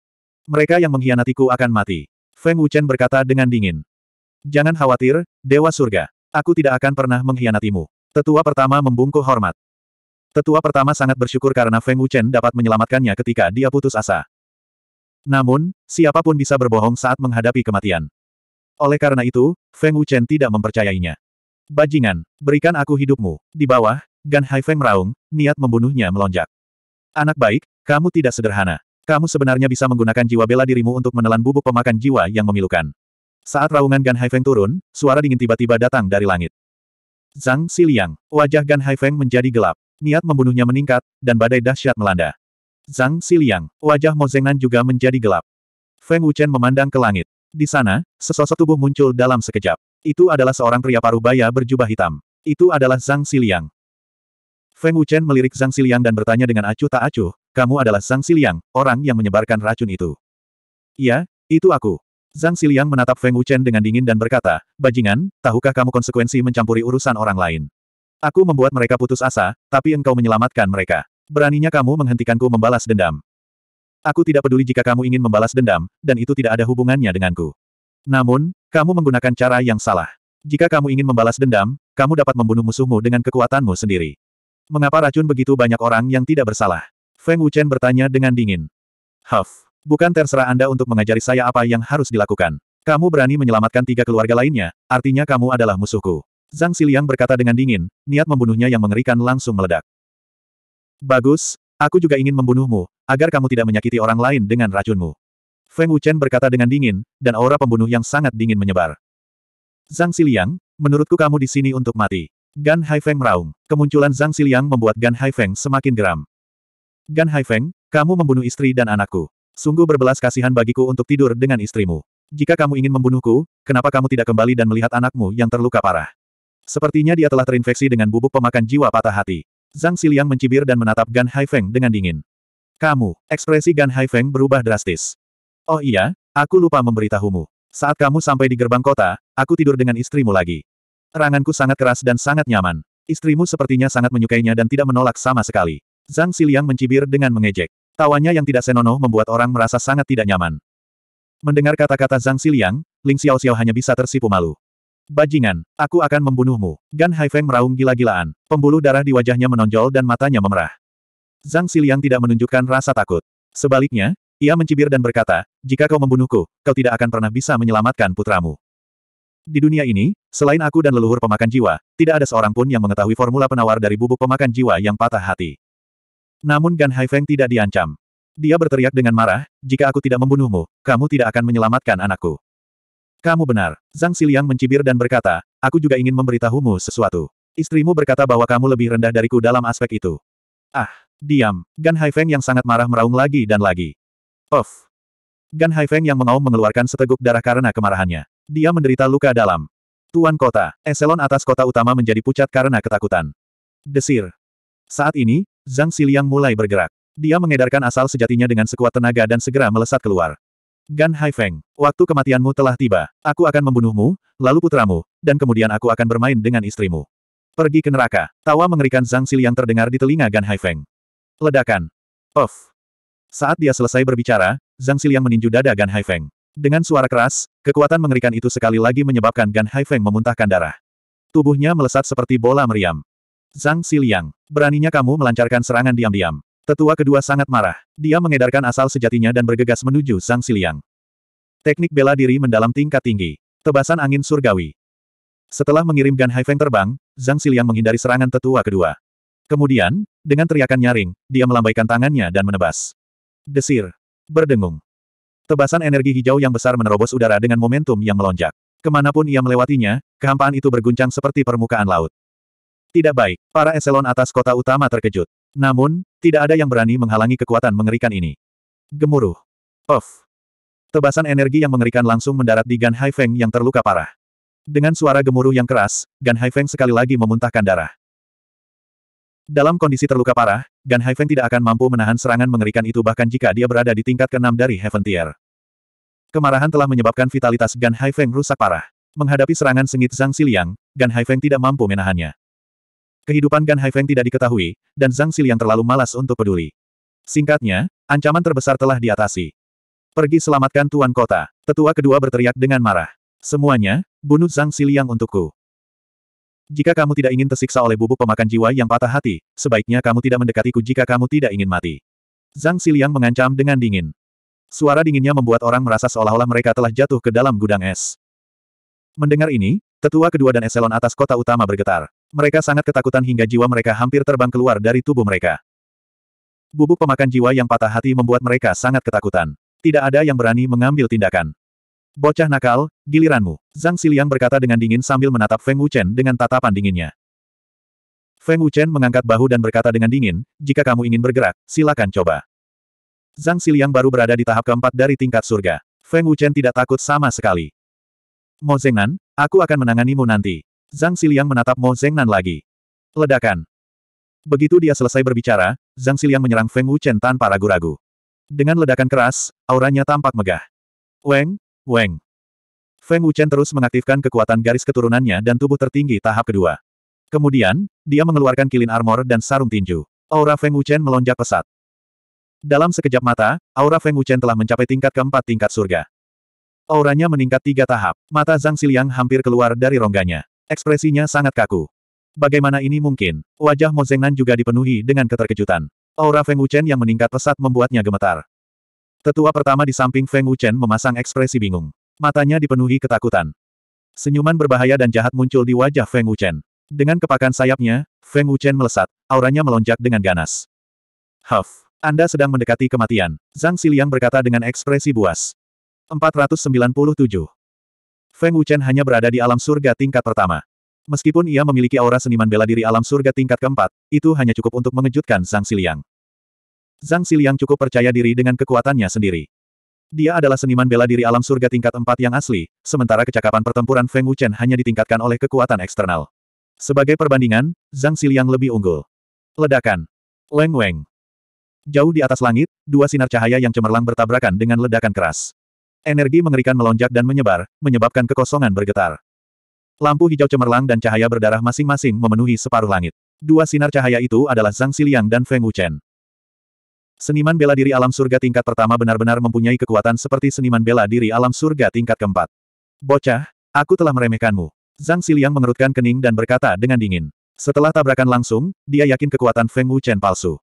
Mereka yang mengkhianatiku akan mati. Feng Wuchen berkata dengan dingin. Jangan khawatir, Dewa Surga. Aku tidak akan pernah mengkhianatimu. Tetua pertama membungkuk hormat. Tetua pertama sangat bersyukur karena Feng Wuchen dapat menyelamatkannya ketika dia putus asa. Namun, siapapun bisa berbohong saat menghadapi kematian. Oleh karena itu, Feng Wuchen tidak mempercayainya. Bajingan, berikan aku hidupmu. Di bawah, Gan Haifeng meraung, niat membunuhnya melonjak. Anak baik, kamu tidak sederhana. Kamu sebenarnya bisa menggunakan jiwa bela dirimu untuk menelan bubuk pemakan jiwa yang memilukan. Saat raungan Gan Haifeng turun, suara dingin tiba-tiba datang dari langit. Zhang Siliang, wajah Gan Haifeng menjadi gelap. Niat membunuhnya meningkat, dan badai dahsyat melanda. Zhang Siliang, wajah Mo Zengnan juga menjadi gelap. Feng Wuchen memandang ke langit. Di sana, sesosok tubuh muncul dalam sekejap. Itu adalah seorang pria baya berjubah hitam. Itu adalah Zhang Siliang. Feng Wuchen melirik Zhang Siliang dan bertanya dengan acuh tak acuh, kamu adalah Zhang Siliang, orang yang menyebarkan racun itu. Iya, itu aku. Zhang Siliang menatap Feng Wuchen dengan dingin dan berkata, Bajingan, tahukah kamu konsekuensi mencampuri urusan orang lain? Aku membuat mereka putus asa, tapi engkau menyelamatkan mereka. Beraninya kamu menghentikanku membalas dendam. Aku tidak peduli jika kamu ingin membalas dendam, dan itu tidak ada hubungannya denganku. Namun, kamu menggunakan cara yang salah. Jika kamu ingin membalas dendam, kamu dapat membunuh musuhmu dengan kekuatanmu sendiri. Mengapa racun begitu banyak orang yang tidak bersalah? Feng Wuchen bertanya dengan dingin. Huff, bukan terserah Anda untuk mengajari saya apa yang harus dilakukan. Kamu berani menyelamatkan tiga keluarga lainnya, artinya kamu adalah musuhku. Zhang Xiliang berkata dengan dingin, niat membunuhnya yang mengerikan langsung meledak. Bagus, aku juga ingin membunuhmu, agar kamu tidak menyakiti orang lain dengan racunmu. Feng Wuchen berkata dengan dingin, dan aura pembunuh yang sangat dingin menyebar. Zhang Xiliang, menurutku kamu di sini untuk mati. Gan Haifeng meraung. Kemunculan Zhang Xiliang membuat Gan Haifeng semakin geram. Gan Haifeng, kamu membunuh istri dan anakku. Sungguh berbelas kasihan bagiku untuk tidur dengan istrimu. Jika kamu ingin membunuhku, kenapa kamu tidak kembali dan melihat anakmu yang terluka parah? Sepertinya dia telah terinfeksi dengan bubuk pemakan jiwa patah hati. Zhang Xiliang mencibir dan menatap Gan Haifeng dengan dingin. Kamu, ekspresi Gan Haifeng berubah drastis. Oh iya, aku lupa memberitahumu. Saat kamu sampai di gerbang kota, aku tidur dengan istrimu lagi. Ranganku sangat keras dan sangat nyaman. Istrimu sepertinya sangat menyukainya dan tidak menolak sama sekali. Zhang Xiliang mencibir dengan mengejek. Tawanya yang tidak senonoh membuat orang merasa sangat tidak nyaman. Mendengar kata-kata Zhang Xiliang, Ling Xiao Xiao hanya bisa tersipu malu. Bajingan, aku akan membunuhmu. Gan Haifeng meraung gila-gilaan. Pembuluh darah di wajahnya menonjol dan matanya memerah. Zhang Xiliang tidak menunjukkan rasa takut. Sebaliknya, ia mencibir dan berkata, jika kau membunuhku, kau tidak akan pernah bisa menyelamatkan putramu. Di dunia ini, selain aku dan leluhur pemakan jiwa, tidak ada seorang pun yang mengetahui formula penawar dari bubuk pemakan jiwa yang patah hati. Namun Gan Haifeng tidak diancam. Dia berteriak dengan marah, jika aku tidak membunuhmu, kamu tidak akan menyelamatkan anakku. Kamu benar. Zhang Siliang mencibir dan berkata, aku juga ingin memberitahumu sesuatu. Istrimu berkata bahwa kamu lebih rendah dariku dalam aspek itu. Ah, diam. Gan Haifeng yang sangat marah meraung lagi dan lagi. Of, Gan Haifeng yang mengaum mengeluarkan seteguk darah karena kemarahannya. Dia menderita luka dalam. Tuan kota, eselon atas kota utama menjadi pucat karena ketakutan. Desir. Saat ini, Zhang Xiliang mulai bergerak. Dia mengedarkan asal sejatinya dengan sekuat tenaga dan segera melesat keluar. Gan Haifeng, waktu kematianmu telah tiba. Aku akan membunuhmu, lalu putramu, dan kemudian aku akan bermain dengan istrimu. Pergi ke neraka. Tawa mengerikan Zhang Xiliang terdengar di telinga Gan Haifeng. Ledakan. Off. Saat dia selesai berbicara, Zhang Xiliang meninju dada Gan Haifeng. Dengan suara keras, kekuatan mengerikan itu sekali lagi menyebabkan Gan Haifeng memuntahkan darah. Tubuhnya melesat seperti bola meriam. Zhang Xiliang, beraninya kamu melancarkan serangan diam-diam. Tetua kedua sangat marah. Dia mengedarkan asal sejatinya dan bergegas menuju Zhang Xiliang. Teknik bela diri mendalam tingkat tinggi. Tebasan angin surgawi. Setelah mengirim Gan Haifeng terbang, Zhang Xiliang menghindari serangan tetua kedua. Kemudian, dengan teriakan nyaring, dia melambaikan tangannya dan menebas. Desir, Berdengung. Tebasan energi hijau yang besar menerobos udara dengan momentum yang melonjak. Kemanapun ia melewatinya, kehampaan itu berguncang seperti permukaan laut. Tidak baik, para eselon atas kota utama terkejut. Namun, tidak ada yang berani menghalangi kekuatan mengerikan ini. Gemuruh. Off. Tebasan energi yang mengerikan langsung mendarat di Gan Haifeng yang terluka parah. Dengan suara gemuruh yang keras, Gan Haifeng sekali lagi memuntahkan darah. Dalam kondisi terluka parah, Gan Haifeng tidak akan mampu menahan serangan mengerikan itu bahkan jika dia berada di tingkat keenam dari Heaven Tier. Kemarahan telah menyebabkan vitalitas Gan Haifeng rusak parah. Menghadapi serangan sengit Zhang Siliang, Gan Haifeng tidak mampu menahannya. Kehidupan Gan Haifeng tidak diketahui, dan Zhang Siliang terlalu malas untuk peduli. Singkatnya, ancaman terbesar telah diatasi. Pergi selamatkan Tuan Kota. Tetua kedua berteriak dengan marah. Semuanya, bunuh Zhang Siliang untukku. Jika kamu tidak ingin tersiksa oleh bubuk pemakan jiwa yang patah hati, sebaiknya kamu tidak mendekatiku jika kamu tidak ingin mati. Zhang Xiliang mengancam dengan dingin. Suara dinginnya membuat orang merasa seolah-olah mereka telah jatuh ke dalam gudang es. Mendengar ini, tetua kedua dan eselon atas kota utama bergetar. Mereka sangat ketakutan hingga jiwa mereka hampir terbang keluar dari tubuh mereka. Bubuk pemakan jiwa yang patah hati membuat mereka sangat ketakutan. Tidak ada yang berani mengambil tindakan. Bocah nakal, giliranmu. Zhang Xiliang berkata dengan dingin sambil menatap Feng Wuchen dengan tatapan dinginnya. Feng Wuchen mengangkat bahu dan berkata dengan dingin, jika kamu ingin bergerak, silakan coba. Zhang Xiliang baru berada di tahap keempat dari tingkat surga. Feng Wuchen tidak takut sama sekali. Mo Zengnan, aku akan menanganimu nanti. Zhang Xiliang menatap Mo Zengnan lagi. Ledakan. Begitu dia selesai berbicara, Zhang Xiliang menyerang Feng Wuchen tanpa ragu-ragu. Dengan ledakan keras, auranya tampak megah. Weng, Weng. Feng Wuchen terus mengaktifkan kekuatan garis keturunannya dan tubuh tertinggi tahap kedua. Kemudian, dia mengeluarkan kilin armor dan sarung tinju. Aura Feng Wuchen melonjak pesat. Dalam sekejap mata, aura Feng Wuchen telah mencapai tingkat keempat tingkat surga. Auranya meningkat tiga tahap. Mata Zhang Xiliang hampir keluar dari rongganya. Ekspresinya sangat kaku. Bagaimana ini mungkin? Wajah Mo Zhengnan juga dipenuhi dengan keterkejutan. Aura Feng Wuchen yang meningkat pesat membuatnya gemetar. Tetua pertama di samping Feng Wuchen memasang ekspresi bingung. Matanya dipenuhi ketakutan. Senyuman berbahaya dan jahat muncul di wajah Feng Wuchen. Dengan kepakan sayapnya, Feng Wuchen melesat, auranya melonjak dengan ganas. Huff, Anda sedang mendekati kematian, Zhang Siliang berkata dengan ekspresi buas. 497. Feng Wuchen hanya berada di alam surga tingkat pertama. Meskipun ia memiliki aura seniman bela diri alam surga tingkat keempat, itu hanya cukup untuk mengejutkan Zhang Siliang. Zhang Siliang cukup percaya diri dengan kekuatannya sendiri. Dia adalah seniman bela diri alam surga tingkat 4 yang asli, sementara kecakapan pertempuran Feng Wuchen hanya ditingkatkan oleh kekuatan eksternal. Sebagai perbandingan, Zhang Siliang lebih unggul. Ledakan. Leng Weng. Jauh di atas langit, dua sinar cahaya yang cemerlang bertabrakan dengan ledakan keras. Energi mengerikan melonjak dan menyebar, menyebabkan kekosongan bergetar. Lampu hijau cemerlang dan cahaya berdarah masing-masing memenuhi separuh langit. Dua sinar cahaya itu adalah Zhang Siliang dan Feng Wuchen. Seniman bela diri alam surga tingkat pertama benar-benar mempunyai kekuatan seperti seniman bela diri alam surga tingkat keempat. Bocah, aku telah meremehkanmu. Zhang Xiliang mengerutkan kening dan berkata dengan dingin. Setelah tabrakan langsung, dia yakin kekuatan Feng Wuchen palsu.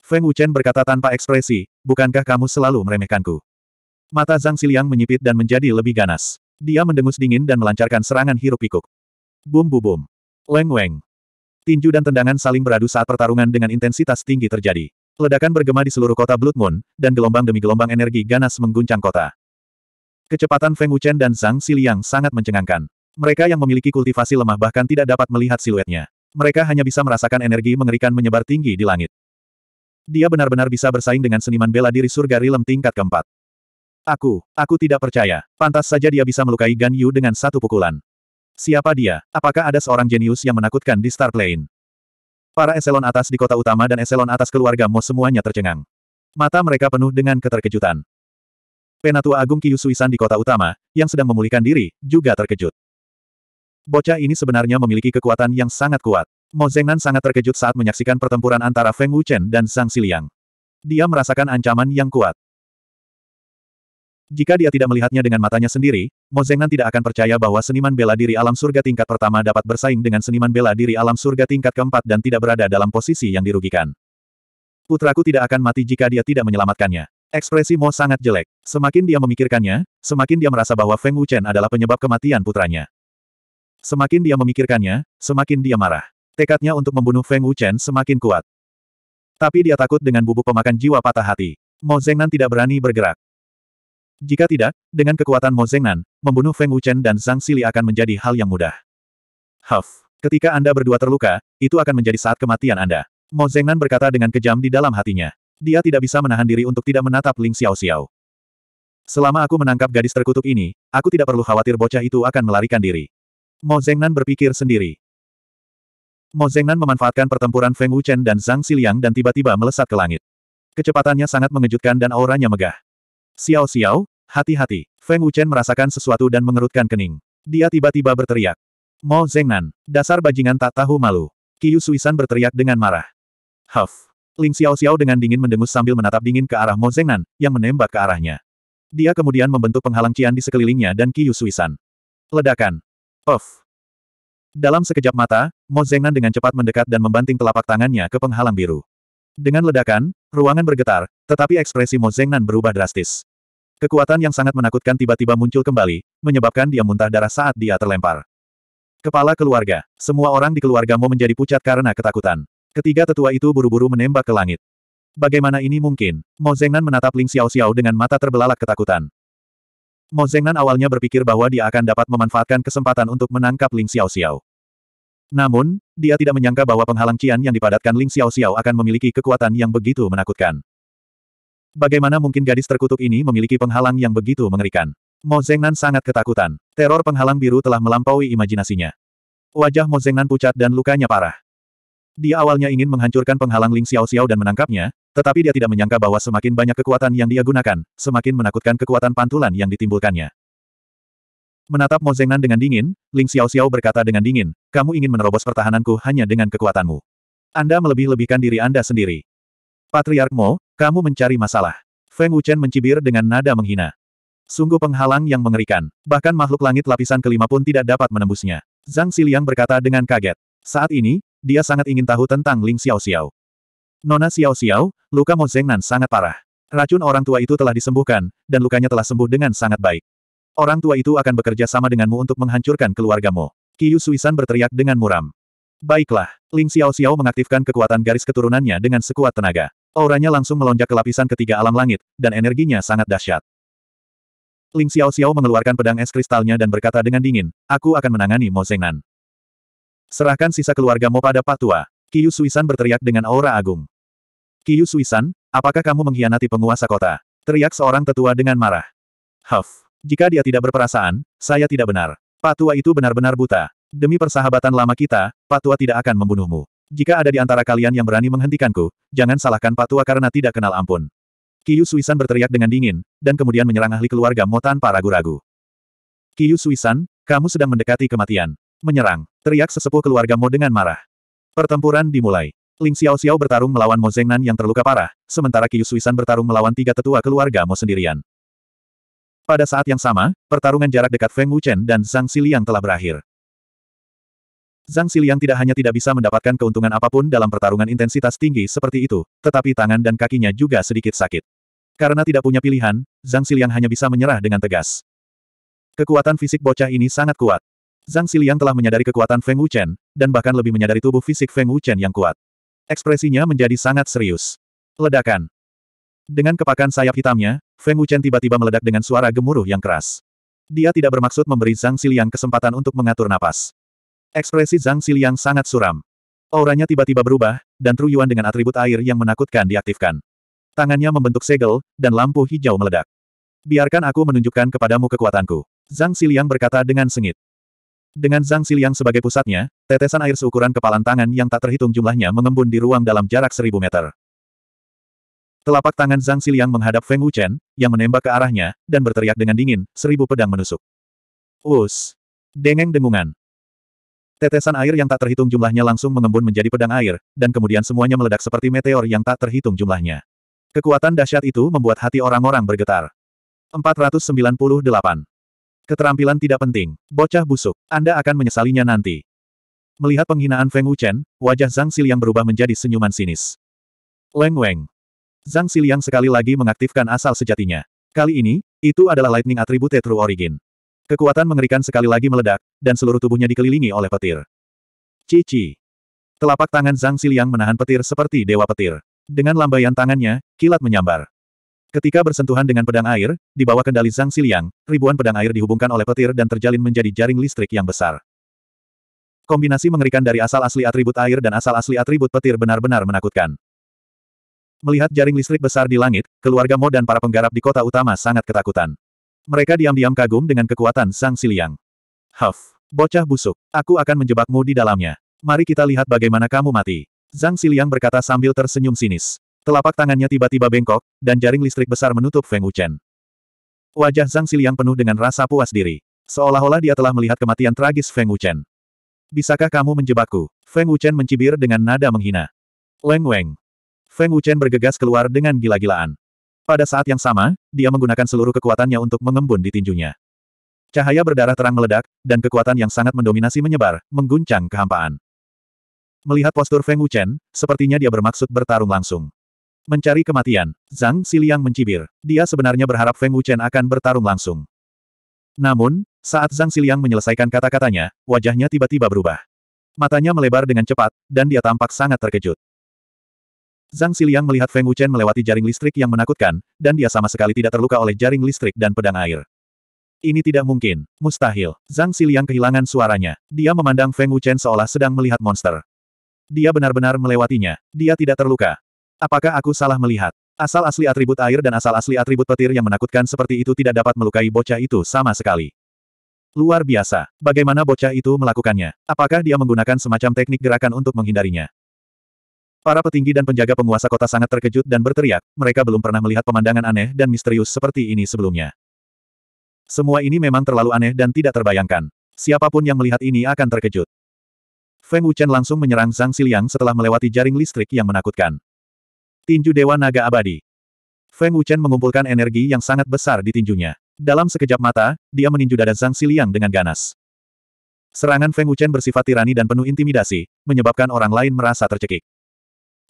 Feng Wuchen berkata tanpa ekspresi, bukankah kamu selalu meremehkanku? Mata Zhang Xiliang menyipit dan menjadi lebih ganas. Dia mendengus dingin dan melancarkan serangan hirup pikuk. Bum bu bum. Leng weng. Tinju dan tendangan saling beradu saat pertarungan dengan intensitas tinggi terjadi. Ledakan bergema di seluruh kota Blood Moon, dan gelombang demi gelombang energi ganas mengguncang kota. Kecepatan Feng Wuchen dan Zhang Xiliang sangat mencengangkan. Mereka yang memiliki kultivasi lemah bahkan tidak dapat melihat siluetnya. Mereka hanya bisa merasakan energi mengerikan menyebar tinggi di langit. Dia benar-benar bisa bersaing dengan seniman bela diri surga Rilem tingkat keempat. Aku, aku tidak percaya. Pantas saja dia bisa melukai Gan Yu dengan satu pukulan. Siapa dia? Apakah ada seorang jenius yang menakutkan di Star Plane? Para eselon atas di kota utama dan eselon atas keluarga Mo semuanya tercengang. Mata mereka penuh dengan keterkejutan. Penatua Agung Kiyusuisan di kota utama, yang sedang memulihkan diri, juga terkejut. Bocah ini sebenarnya memiliki kekuatan yang sangat kuat. Mo Zengnan sangat terkejut saat menyaksikan pertempuran antara Feng Wuchen dan Sang Siliang. Dia merasakan ancaman yang kuat. Jika dia tidak melihatnya dengan matanya sendiri, Mo Zengnan tidak akan percaya bahwa seniman bela diri alam surga tingkat pertama dapat bersaing dengan seniman bela diri alam surga tingkat keempat dan tidak berada dalam posisi yang dirugikan. Putraku tidak akan mati jika dia tidak menyelamatkannya. Ekspresi Mo sangat jelek. Semakin dia memikirkannya, semakin dia merasa bahwa Feng Wuchen adalah penyebab kematian putranya. Semakin dia memikirkannya, semakin dia marah. Tekadnya untuk membunuh Feng Wuchen semakin kuat. Tapi dia takut dengan bubuk pemakan jiwa patah hati. Mo Zengnan tidak berani bergerak. Jika tidak, dengan kekuatan Mo Zengnan, membunuh Feng Wuchen dan Zhang Sili akan menjadi hal yang mudah. Huff, ketika Anda berdua terluka, itu akan menjadi saat kematian Anda. Mo Zengnan berkata dengan kejam di dalam hatinya. Dia tidak bisa menahan diri untuk tidak menatap Ling Xiao Xiao. Selama aku menangkap gadis terkutuk ini, aku tidak perlu khawatir bocah itu akan melarikan diri. Mo Zengnan berpikir sendiri. Mo Zengnan memanfaatkan pertempuran Feng Wuchen dan Zhang Xiliang dan tiba-tiba melesat ke langit. Kecepatannya sangat mengejutkan dan auranya megah. Xiao Xiao, hati-hati. Feng Wuchen merasakan sesuatu dan mengerutkan kening. Dia tiba-tiba berteriak. Mo Zengnan, dasar bajingan tak tahu malu. Qiu Suisan berteriak dengan marah. Huff. Ling Xiao Xiao dengan dingin mendengus sambil menatap dingin ke arah Mo Zengnan, yang menembak ke arahnya. Dia kemudian membentuk penghalang cian di sekelilingnya dan Qiu Suisan. Ledakan. Off. Dalam sekejap mata, Mo Zengnan dengan cepat mendekat dan membanting telapak tangannya ke penghalang biru. Dengan ledakan, ruangan bergetar, tetapi ekspresi Mo Zengnan berubah drastis. Kekuatan yang sangat menakutkan tiba-tiba muncul kembali, menyebabkan dia muntah darah saat dia terlempar. Kepala keluarga, semua orang di keluarga Mo menjadi pucat karena ketakutan. Ketiga tetua itu buru-buru menembak ke langit. Bagaimana ini mungkin? Mo Zengnan menatap Ling Xiao Xiao dengan mata terbelalak ketakutan. Mo Zengnan awalnya berpikir bahwa dia akan dapat memanfaatkan kesempatan untuk menangkap Ling Xiao Xiao. Namun, dia tidak menyangka bahwa penghalang Qian yang dipadatkan Ling Xiao Xiao akan memiliki kekuatan yang begitu menakutkan. Bagaimana mungkin gadis terkutuk ini memiliki penghalang yang begitu mengerikan? Mo Zengnan sangat ketakutan. Teror penghalang biru telah melampaui imajinasinya. Wajah Mo Zengnan pucat dan lukanya parah. Dia awalnya ingin menghancurkan penghalang Ling Xiao Xiao dan menangkapnya, tetapi dia tidak menyangka bahwa semakin banyak kekuatan yang dia gunakan, semakin menakutkan kekuatan pantulan yang ditimbulkannya. Menatap Mo Zengnan dengan dingin, Ling Xiao Xiao berkata dengan dingin, kamu ingin menerobos pertahananku hanya dengan kekuatanmu. Anda melebih-lebihkan diri Anda sendiri. Patriark Mo, kamu mencari masalah. Feng Wuchen mencibir dengan nada menghina. Sungguh penghalang yang mengerikan, bahkan makhluk langit lapisan kelima pun tidak dapat menembusnya. Zhang Xiliang berkata dengan kaget. Saat ini, dia sangat ingin tahu tentang Ling Xiao Xiao. Nona Xiao Xiao, luka Mo Zengnan sangat parah. Racun orang tua itu telah disembuhkan, dan lukanya telah sembuh dengan sangat baik. Orang tua itu akan bekerja sama denganmu untuk menghancurkan keluargamu. Kiyu Suisan berteriak dengan muram. Baiklah, Ling Xiao Xiao mengaktifkan kekuatan garis keturunannya dengan sekuat tenaga. Auranya langsung melonjak ke lapisan ketiga alam langit, dan energinya sangat dahsyat. Ling Xiao Xiao mengeluarkan pedang es kristalnya dan berkata dengan dingin, aku akan menangani Mo Zengnan. Serahkan sisa keluargamu pada Patua. Kiyu Suisan berteriak dengan aura agung. Kiyu Suisan, apakah kamu mengkhianati penguasa kota? Teriak seorang tetua dengan marah. Huff. Jika dia tidak berperasaan, saya tidak benar. Patua itu benar-benar buta. Demi persahabatan lama kita, Patua tidak akan membunuhmu. Jika ada di antara kalian yang berani menghentikanku, jangan salahkan Patua karena tidak kenal ampun. Kiyu Suisan berteriak dengan dingin, dan kemudian menyerang ahli keluarga Mo tanpa ragu-ragu. Kiyu Suisan, kamu sedang mendekati kematian. Menyerang, teriak sesepuh keluarga Mo dengan marah. Pertempuran dimulai. Ling Xiao Xiao bertarung melawan Mo Zengnan yang terluka parah, sementara Kiyu Suisan bertarung melawan tiga tetua keluarga Mo sendirian. Pada saat yang sama, pertarungan jarak dekat Feng Wuchen dan Zhang Xiliang telah berakhir. Zhang Xiliang tidak hanya tidak bisa mendapatkan keuntungan apapun dalam pertarungan intensitas tinggi seperti itu, tetapi tangan dan kakinya juga sedikit sakit. Karena tidak punya pilihan, Zhang Xiliang hanya bisa menyerah dengan tegas. Kekuatan fisik bocah ini sangat kuat. Zhang Xiliang telah menyadari kekuatan Feng Wuchen, dan bahkan lebih menyadari tubuh fisik Feng Wuchen yang kuat. Ekspresinya menjadi sangat serius. Ledakan. Dengan kepakan sayap hitamnya, Feng Wuchen tiba-tiba meledak dengan suara gemuruh yang keras. Dia tidak bermaksud memberi Zhang Xiliang kesempatan untuk mengatur napas. Ekspresi Zhang Xiliang sangat suram. Auranya tiba-tiba berubah, dan Truyuan dengan atribut air yang menakutkan diaktifkan. Tangannya membentuk segel, dan lampu hijau meledak. Biarkan aku menunjukkan kepadamu kekuatanku. Zhang Xiliang berkata dengan sengit. Dengan Zhang Xiliang sebagai pusatnya, tetesan air seukuran kepalan tangan yang tak terhitung jumlahnya mengembun di ruang dalam jarak seribu meter. Telapak tangan Zhang Siliang menghadap Feng Wuchen, yang menembak ke arahnya, dan berteriak dengan dingin, seribu pedang menusuk. Us! Dengeng dengungan. Tetesan air yang tak terhitung jumlahnya langsung mengembun menjadi pedang air, dan kemudian semuanya meledak seperti meteor yang tak terhitung jumlahnya. Kekuatan dahsyat itu membuat hati orang-orang bergetar. 498. Keterampilan tidak penting. Bocah busuk. Anda akan menyesalinya nanti. Melihat penghinaan Feng Wuchen, wajah Zhang Xiliang berubah menjadi senyuman sinis. Leng Weng. Zhang Xiliang sekali lagi mengaktifkan asal sejatinya. Kali ini, itu adalah Lightning Attribute True Origin. Kekuatan mengerikan sekali lagi meledak, dan seluruh tubuhnya dikelilingi oleh petir. Cici. Telapak tangan Zhang Xiliang menahan petir seperti dewa petir. Dengan lambaian tangannya, kilat menyambar. Ketika bersentuhan dengan pedang air, di bawah kendali Zhang Xiliang, ribuan pedang air dihubungkan oleh petir dan terjalin menjadi jaring listrik yang besar. Kombinasi mengerikan dari asal asli atribut air dan asal asli atribut petir benar-benar menakutkan. Melihat jaring listrik besar di langit, keluarga Mo dan para penggarap di kota utama sangat ketakutan. Mereka diam-diam kagum dengan kekuatan Sang Siliang. Huff, bocah busuk, aku akan menjebakmu di dalamnya. Mari kita lihat bagaimana kamu mati. Zhang Siliang berkata sambil tersenyum sinis. Telapak tangannya tiba-tiba bengkok, dan jaring listrik besar menutup Feng Wuchen. Wajah Zhang Siliang penuh dengan rasa puas diri. Seolah-olah dia telah melihat kematian tragis Feng Wuchen. Bisakah kamu menjebakku? Feng Wuchen mencibir dengan nada menghina. Weng Weng, Feng Wuchen bergegas keluar dengan gila-gilaan. Pada saat yang sama, dia menggunakan seluruh kekuatannya untuk mengembun di tinjunya. Cahaya berdarah terang meledak, dan kekuatan yang sangat mendominasi menyebar, mengguncang kehampaan. Melihat postur Feng Wuchen, sepertinya dia bermaksud bertarung langsung. Mencari kematian, Zhang Siliang mencibir. Dia sebenarnya berharap Feng Wuchen akan bertarung langsung. Namun, saat Zhang Siliang menyelesaikan kata-katanya, wajahnya tiba-tiba berubah. Matanya melebar dengan cepat, dan dia tampak sangat terkejut. Zhang Xiliang melihat Feng Wuchen melewati jaring listrik yang menakutkan, dan dia sama sekali tidak terluka oleh jaring listrik dan pedang air. Ini tidak mungkin, mustahil. Zhang Xiliang kehilangan suaranya. Dia memandang Feng Wuchen seolah sedang melihat monster. Dia benar-benar melewatinya. Dia tidak terluka. Apakah aku salah melihat? Asal asli atribut air dan asal asli atribut petir yang menakutkan seperti itu tidak dapat melukai bocah itu sama sekali. Luar biasa. Bagaimana bocah itu melakukannya? Apakah dia menggunakan semacam teknik gerakan untuk menghindarinya? Para petinggi dan penjaga penguasa kota sangat terkejut dan berteriak, mereka belum pernah melihat pemandangan aneh dan misterius seperti ini sebelumnya. Semua ini memang terlalu aneh dan tidak terbayangkan. Siapapun yang melihat ini akan terkejut. Feng Wuchen langsung menyerang Zhang Xiliang setelah melewati jaring listrik yang menakutkan. Tinju Dewa Naga Abadi Feng Wuchen mengumpulkan energi yang sangat besar di tinjunya. Dalam sekejap mata, dia meninju dada Zhang Xiliang dengan ganas. Serangan Feng Wuchen bersifat tirani dan penuh intimidasi, menyebabkan orang lain merasa tercekik.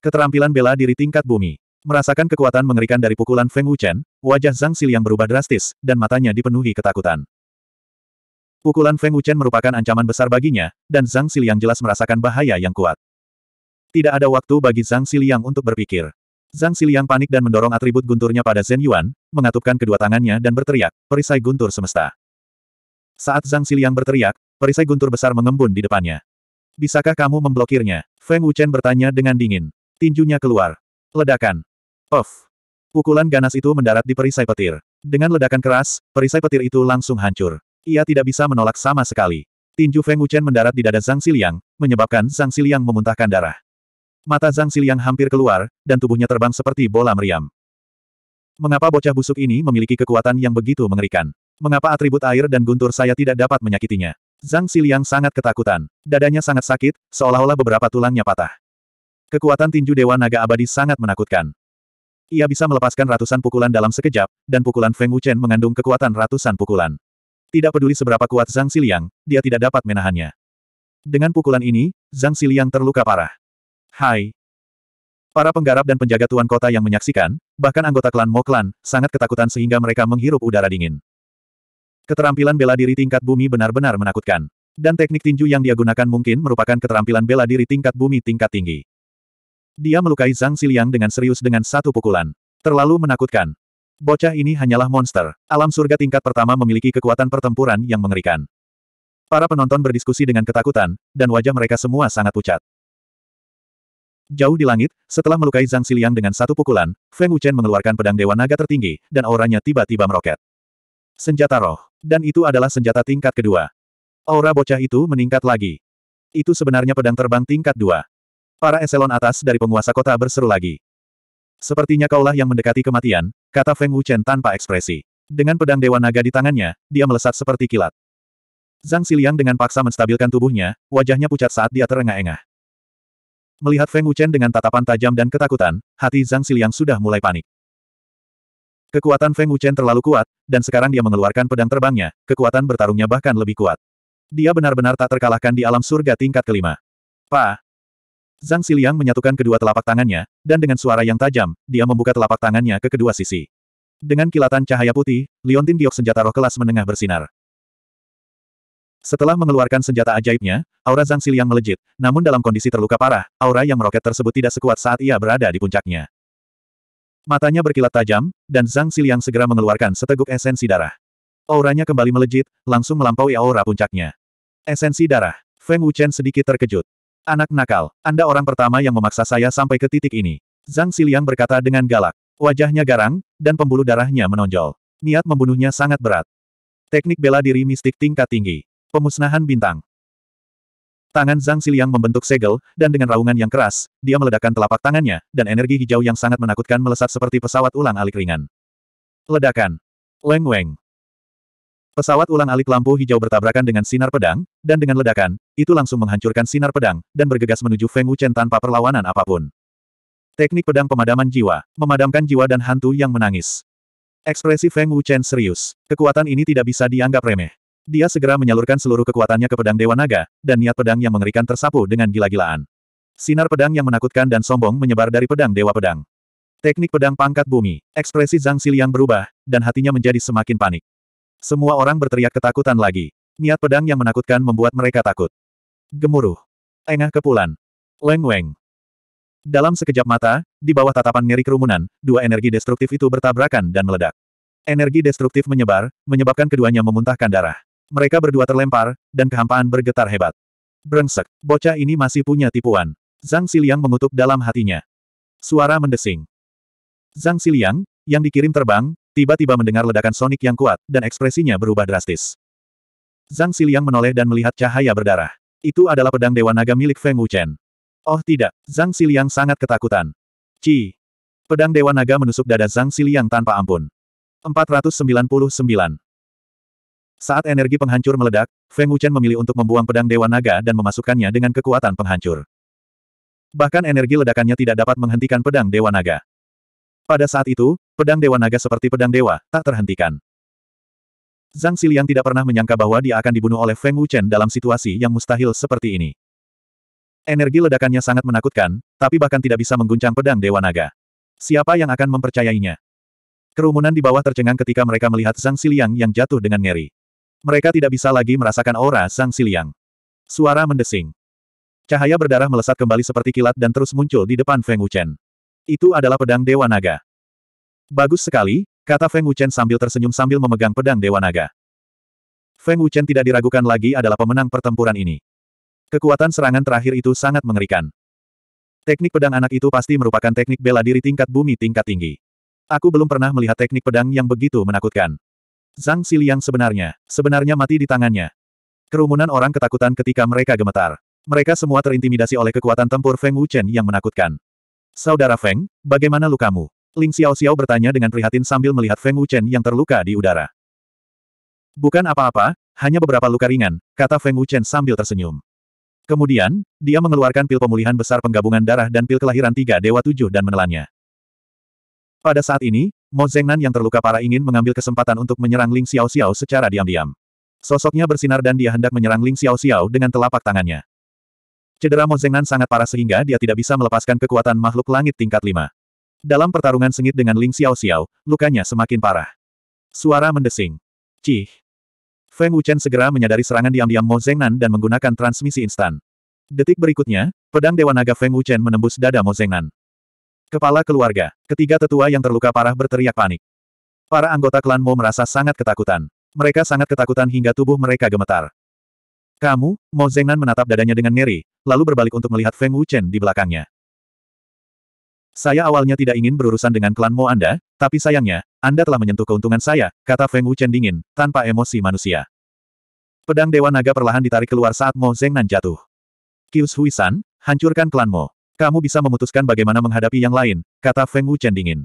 Keterampilan bela diri tingkat bumi. Merasakan kekuatan mengerikan dari pukulan Feng Wuchen, wajah Zhang yang berubah drastis, dan matanya dipenuhi ketakutan. Pukulan Feng Wuchen merupakan ancaman besar baginya, dan Zhang yang jelas merasakan bahaya yang kuat. Tidak ada waktu bagi Zhang Xiliang untuk berpikir. Zhang Xiliang panik dan mendorong atribut gunturnya pada Zhen Yuan, mengatupkan kedua tangannya dan berteriak, perisai guntur semesta. Saat Zhang Xiliang berteriak, perisai guntur besar mengembun di depannya. Bisakah kamu memblokirnya? Feng Wuchen bertanya dengan dingin. Tinjunya keluar. Ledakan. Of. Pukulan ganas itu mendarat di perisai petir. Dengan ledakan keras, perisai petir itu langsung hancur. Ia tidak bisa menolak sama sekali. Tinju Feng Wuchen mendarat di dada Zhang Siliang, menyebabkan Zhang Siliang memuntahkan darah. Mata Zhang Siliang hampir keluar, dan tubuhnya terbang seperti bola meriam. Mengapa bocah busuk ini memiliki kekuatan yang begitu mengerikan? Mengapa atribut air dan guntur saya tidak dapat menyakitinya? Zhang Siliang sangat ketakutan. Dadanya sangat sakit, seolah-olah beberapa tulangnya patah. Kekuatan tinju Dewa Naga Abadi sangat menakutkan. Ia bisa melepaskan ratusan pukulan dalam sekejap, dan pukulan Feng Wuchen mengandung kekuatan ratusan pukulan. Tidak peduli seberapa kuat Zhang Siliang, dia tidak dapat menahannya. Dengan pukulan ini, Zhang Siliang terluka parah. Hai. Para penggarap dan penjaga tuan kota yang menyaksikan, bahkan anggota klan Mo Klan, sangat ketakutan sehingga mereka menghirup udara dingin. Keterampilan bela diri tingkat bumi benar-benar menakutkan. Dan teknik tinju yang dia gunakan mungkin merupakan keterampilan bela diri tingkat bumi tingkat tinggi. Dia melukai Zhang Siliang dengan serius dengan satu pukulan. Terlalu menakutkan. Bocah ini hanyalah monster. Alam surga tingkat pertama memiliki kekuatan pertempuran yang mengerikan. Para penonton berdiskusi dengan ketakutan, dan wajah mereka semua sangat pucat. Jauh di langit, setelah melukai Zhang Siliang dengan satu pukulan, Feng Wuchen mengeluarkan pedang Dewa Naga tertinggi, dan auranya tiba-tiba meroket. Senjata roh. Dan itu adalah senjata tingkat kedua. Aura bocah itu meningkat lagi. Itu sebenarnya pedang terbang tingkat dua. Para eselon atas dari penguasa kota berseru lagi. Sepertinya kaulah yang mendekati kematian, kata Feng Wuchen tanpa ekspresi. Dengan pedang Dewa Naga di tangannya, dia melesat seperti kilat. Zhang Xiliang dengan paksa menstabilkan tubuhnya, wajahnya pucat saat dia terengah-engah. Melihat Feng Wuchen dengan tatapan tajam dan ketakutan, hati Zhang Xiliang sudah mulai panik. Kekuatan Feng Wuchen terlalu kuat, dan sekarang dia mengeluarkan pedang terbangnya, kekuatan bertarungnya bahkan lebih kuat. Dia benar-benar tak terkalahkan di alam surga tingkat kelima. Pak, Zhang Siliang menyatukan kedua telapak tangannya, dan dengan suara yang tajam, dia membuka telapak tangannya ke kedua sisi. Dengan kilatan cahaya putih, liontin giok senjata roh kelas menengah bersinar. Setelah mengeluarkan senjata ajaibnya, aura Zhang Siliang melejit, namun dalam kondisi terluka parah, aura yang meroket tersebut tidak sekuat saat ia berada di puncaknya. Matanya berkilat tajam, dan Zhang Siliang segera mengeluarkan seteguk esensi darah. Auranya kembali melejit, langsung melampaui aura puncaknya. Esensi darah. Feng Wuchen sedikit terkejut. Anak nakal, Anda orang pertama yang memaksa saya sampai ke titik ini. Zhang Xiliang berkata dengan galak. Wajahnya garang, dan pembuluh darahnya menonjol. Niat membunuhnya sangat berat. Teknik bela diri mistik tingkat tinggi. Pemusnahan bintang. Tangan Zhang Xiliang membentuk segel, dan dengan raungan yang keras, dia meledakkan telapak tangannya, dan energi hijau yang sangat menakutkan melesat seperti pesawat ulang alik ringan. Ledakan. Leng Weng. Pesawat ulang-alik lampu hijau bertabrakan dengan sinar pedang, dan dengan ledakan, itu langsung menghancurkan sinar pedang, dan bergegas menuju Feng Wuchen tanpa perlawanan apapun. Teknik pedang pemadaman jiwa, memadamkan jiwa dan hantu yang menangis. Ekspresi Feng Wuchen serius. Kekuatan ini tidak bisa dianggap remeh. Dia segera menyalurkan seluruh kekuatannya ke pedang Dewa Naga, dan niat pedang yang mengerikan tersapu dengan gila-gilaan. Sinar pedang yang menakutkan dan sombong menyebar dari pedang Dewa Pedang. Teknik pedang pangkat bumi, ekspresi Zhang Xiliang berubah, dan hatinya menjadi semakin panik. Semua orang berteriak ketakutan lagi. Niat pedang yang menakutkan membuat mereka takut. Gemuruh. Engah kepulan. Leng Weng. Dalam sekejap mata, di bawah tatapan ngeri kerumunan, dua energi destruktif itu bertabrakan dan meledak. Energi destruktif menyebar, menyebabkan keduanya memuntahkan darah. Mereka berdua terlempar, dan kehampaan bergetar hebat. Brengsek, bocah ini masih punya tipuan. Zhang Xiliang mengutuk dalam hatinya. Suara mendesing. Zhang Xiliang, yang dikirim terbang, tiba-tiba mendengar ledakan sonik yang kuat, dan ekspresinya berubah drastis. Zhang Xiliang menoleh dan melihat cahaya berdarah. Itu adalah pedang Dewa Naga milik Feng Wuchen. Oh tidak, Zhang Xiliang sangat ketakutan. Ci. Pedang Dewa Naga menusuk dada Zhang Xiliang tanpa ampun. 499. Saat energi penghancur meledak, Feng Wuchen memilih untuk membuang pedang Dewa Naga dan memasukkannya dengan kekuatan penghancur. Bahkan energi ledakannya tidak dapat menghentikan pedang Dewa Naga. Pada saat itu, pedang Dewa Naga seperti pedang Dewa, tak terhentikan. Zhang Xiliang tidak pernah menyangka bahwa dia akan dibunuh oleh Feng Wuchen dalam situasi yang mustahil seperti ini. Energi ledakannya sangat menakutkan, tapi bahkan tidak bisa mengguncang pedang Dewa Naga. Siapa yang akan mempercayainya? Kerumunan di bawah tercengang ketika mereka melihat Zhang Xiliang yang jatuh dengan ngeri. Mereka tidak bisa lagi merasakan aura Zhang Xiliang. Suara mendesing. Cahaya berdarah melesat kembali seperti kilat dan terus muncul di depan Feng Wuchen. Itu adalah pedang Dewa Naga. Bagus sekali, kata Feng Wuchen sambil tersenyum sambil memegang pedang Dewa Naga. Feng Wuchen tidak diragukan lagi adalah pemenang pertempuran ini. Kekuatan serangan terakhir itu sangat mengerikan. Teknik pedang anak itu pasti merupakan teknik bela diri tingkat bumi tingkat tinggi. Aku belum pernah melihat teknik pedang yang begitu menakutkan. Zhang Xiliang sebenarnya, sebenarnya mati di tangannya. Kerumunan orang ketakutan ketika mereka gemetar. Mereka semua terintimidasi oleh kekuatan tempur Feng Wuchen yang menakutkan. Saudara Feng, bagaimana lukamu? Ling Xiao Xiao bertanya dengan prihatin sambil melihat Feng Wuchen yang terluka di udara. Bukan apa-apa, hanya beberapa luka ringan, kata Feng Wuchen sambil tersenyum. Kemudian, dia mengeluarkan pil pemulihan besar penggabungan darah dan pil kelahiran tiga dewa tujuh dan menelannya. Pada saat ini, Mo Zengnan yang terluka parah ingin mengambil kesempatan untuk menyerang Ling Xiao Xiao secara diam-diam. Sosoknya bersinar dan dia hendak menyerang Ling Xiao Xiao dengan telapak tangannya. Cedera Mozengan sangat parah sehingga dia tidak bisa melepaskan kekuatan makhluk langit tingkat 5. Dalam pertarungan sengit dengan Ling Xiao Xiao, lukanya semakin parah. Suara mendesing. Cih. Feng Wuchen segera menyadari serangan diam-diam Mo Zengnan dan menggunakan transmisi instan. Detik berikutnya, pedang Dewa Naga Feng Wuchen menembus dada Mo Zengnan. Kepala keluarga, ketiga tetua yang terluka parah berteriak panik. Para anggota klan Mo merasa sangat ketakutan. Mereka sangat ketakutan hingga tubuh mereka gemetar. Kamu, Mo Zengnan menatap dadanya dengan ngeri, lalu berbalik untuk melihat Feng Wuchen di belakangnya. Saya awalnya tidak ingin berurusan dengan klan Mo Anda, tapi sayangnya, Anda telah menyentuh keuntungan saya, kata Feng Wuchen dingin, tanpa emosi manusia. Pedang Dewa Naga perlahan ditarik keluar saat Mo Zengnan jatuh. Kius Huisan, hancurkan klan Mo. Kamu bisa memutuskan bagaimana menghadapi yang lain, kata Feng Wuchen dingin.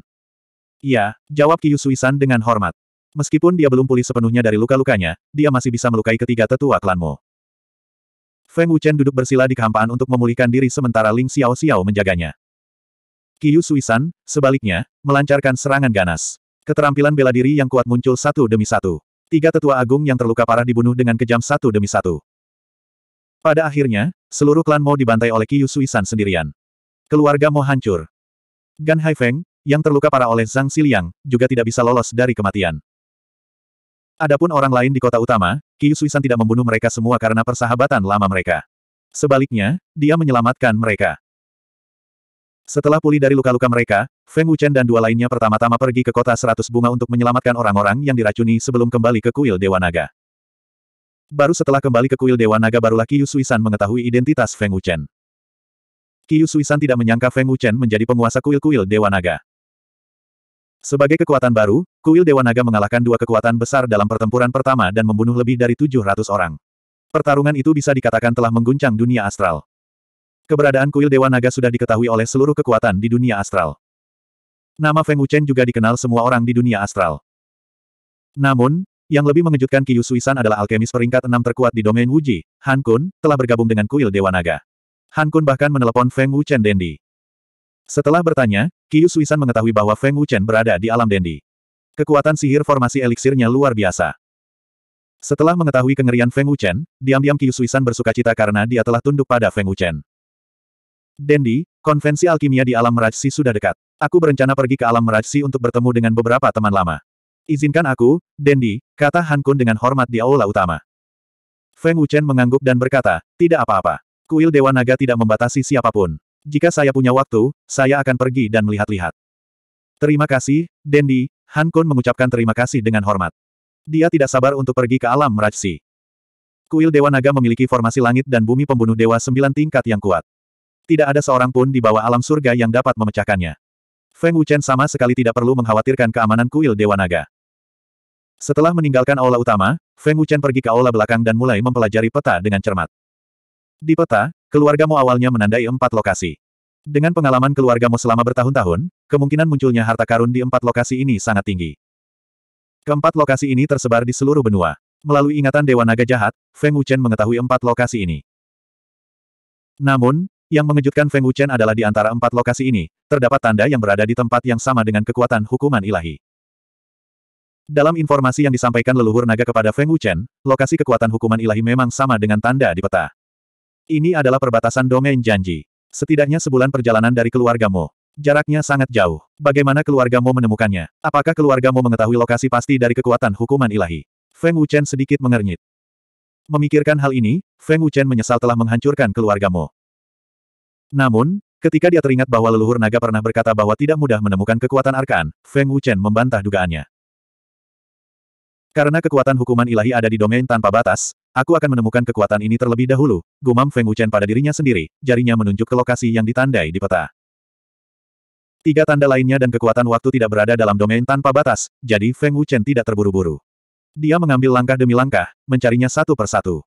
Ya, jawab Kius Huisan dengan hormat. Meskipun dia belum pulih sepenuhnya dari luka-lukanya, dia masih bisa melukai ketiga tetua klan Mo. Feng Wuchen duduk bersila di kehampaan untuk memulihkan diri sementara Ling Xiao Xiao menjaganya. Qiu Suisan, sebaliknya, melancarkan serangan ganas. Keterampilan bela diri yang kuat muncul satu demi satu. Tiga tetua agung yang terluka parah dibunuh dengan kejam satu demi satu. Pada akhirnya, seluruh klan Mo dibantai oleh Qiu Suisan sendirian. Keluarga Mo hancur. Gan Haifeng, yang terluka parah oleh Zhang Xiliang, juga tidak bisa lolos dari kematian. Adapun orang lain di kota utama, Qiu Suisan tidak membunuh mereka semua karena persahabatan lama mereka. Sebaliknya, dia menyelamatkan mereka. Setelah pulih dari luka-luka mereka, Feng Wuchen dan dua lainnya pertama-tama pergi ke kota seratus bunga untuk menyelamatkan orang-orang yang diracuni sebelum kembali ke kuil Dewa Naga. Baru setelah kembali ke kuil Dewa Naga barulah Qiu Suisan mengetahui identitas Feng Wuchen. Qiu Suisan tidak menyangka Feng Wuchen menjadi penguasa kuil-kuil Dewa Naga. Sebagai kekuatan baru, Kuil Dewa Naga mengalahkan dua kekuatan besar dalam pertempuran pertama dan membunuh lebih dari 700 orang. Pertarungan itu bisa dikatakan telah mengguncang dunia astral. Keberadaan kuil Dewa Naga sudah diketahui oleh seluruh kekuatan di dunia astral. Nama Feng Wuchen juga dikenal semua orang di dunia astral. Namun, yang lebih mengejutkan Kiyu Suisan adalah alkemis peringkat enam terkuat di domain Wuji, Han Kun, telah bergabung dengan kuil Dewa Naga. Han Kun bahkan menelepon Feng Wuchen Dendi. Setelah bertanya, Kiyu Suisan mengetahui bahwa Feng Wuchen berada di alam Dendi. Kekuatan sihir formasi eliksirnya luar biasa. Setelah mengetahui kengerian Feng Wuchen, diam-diam Qiu Suisan bersuka cita karena dia telah tunduk pada Feng Wuchen. Dendi, konvensi alkimia di alam Merajsi sudah dekat. Aku berencana pergi ke alam Merajsi untuk bertemu dengan beberapa teman lama. Izinkan aku, Dendi, kata Han Kun dengan hormat di aula utama. Feng Wuchen mengangguk dan berkata, tidak apa-apa. Kuil Dewa Naga tidak membatasi siapapun. Jika saya punya waktu, saya akan pergi dan melihat-lihat. Terima kasih, Dendi, Han Kun mengucapkan terima kasih dengan hormat. Dia tidak sabar untuk pergi ke alam Rajsi. Kuil Dewa Naga memiliki formasi langit dan bumi pembunuh Dewa sembilan tingkat yang kuat. Tidak ada seorang pun di bawah alam surga yang dapat memecahkannya. Feng Wuchen sama sekali tidak perlu mengkhawatirkan keamanan kuil Dewa Naga. Setelah meninggalkan aula utama, Feng Wuchen pergi ke aula belakang dan mulai mempelajari peta dengan cermat. Di peta, keluargamu awalnya menandai empat lokasi. Dengan pengalaman keluargamu selama bertahun-tahun, kemungkinan munculnya harta karun di empat lokasi ini sangat tinggi. Keempat lokasi ini tersebar di seluruh benua. Melalui ingatan Dewa Naga Jahat, Feng Wuchen mengetahui empat lokasi ini. Namun, yang mengejutkan Feng Wuchen adalah di antara empat lokasi ini, terdapat tanda yang berada di tempat yang sama dengan kekuatan hukuman ilahi. Dalam informasi yang disampaikan leluhur naga kepada Feng Wuchen, lokasi kekuatan hukuman ilahi memang sama dengan tanda di peta. Ini adalah perbatasan domain janji. Setidaknya sebulan perjalanan dari keluarga Mo. Jaraknya sangat jauh. Bagaimana keluarga Mo menemukannya? Apakah keluarga Mo mengetahui lokasi pasti dari kekuatan hukuman ilahi? Feng Wuchen sedikit mengernyit. Memikirkan hal ini, Feng Wuchen menyesal telah menghancurkan keluarga Mo. Namun, ketika dia teringat bahwa leluhur naga pernah berkata bahwa tidak mudah menemukan kekuatan arkan, Feng Wuchen membantah dugaannya. Karena kekuatan hukuman ilahi ada di domain tanpa batas, Aku akan menemukan kekuatan ini terlebih dahulu, gumam Feng Wuchen pada dirinya sendiri, jarinya menunjuk ke lokasi yang ditandai di peta. Tiga tanda lainnya dan kekuatan waktu tidak berada dalam domain tanpa batas, jadi Feng Wuchen tidak terburu-buru. Dia mengambil langkah demi langkah, mencarinya satu persatu.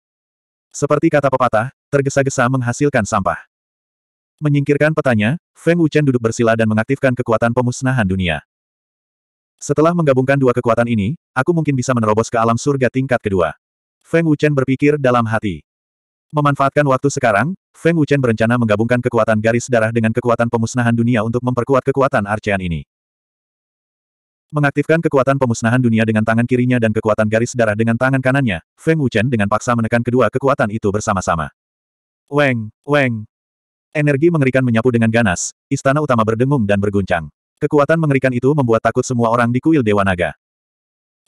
Seperti kata pepatah, tergesa-gesa menghasilkan sampah. Menyingkirkan petanya, Feng Wuchen duduk bersila dan mengaktifkan kekuatan pemusnahan dunia. Setelah menggabungkan dua kekuatan ini, aku mungkin bisa menerobos ke alam surga tingkat kedua. Feng Wuchen berpikir dalam hati. Memanfaatkan waktu sekarang, Feng Wuchen berencana menggabungkan kekuatan garis darah dengan kekuatan pemusnahan dunia untuk memperkuat kekuatan Arcean ini. Mengaktifkan kekuatan pemusnahan dunia dengan tangan kirinya dan kekuatan garis darah dengan tangan kanannya, Feng Wuchen dengan paksa menekan kedua kekuatan itu bersama-sama. Weng, weng. Energi mengerikan menyapu dengan ganas, istana utama berdengung dan berguncang. Kekuatan mengerikan itu membuat takut semua orang di kuil Dewa Naga.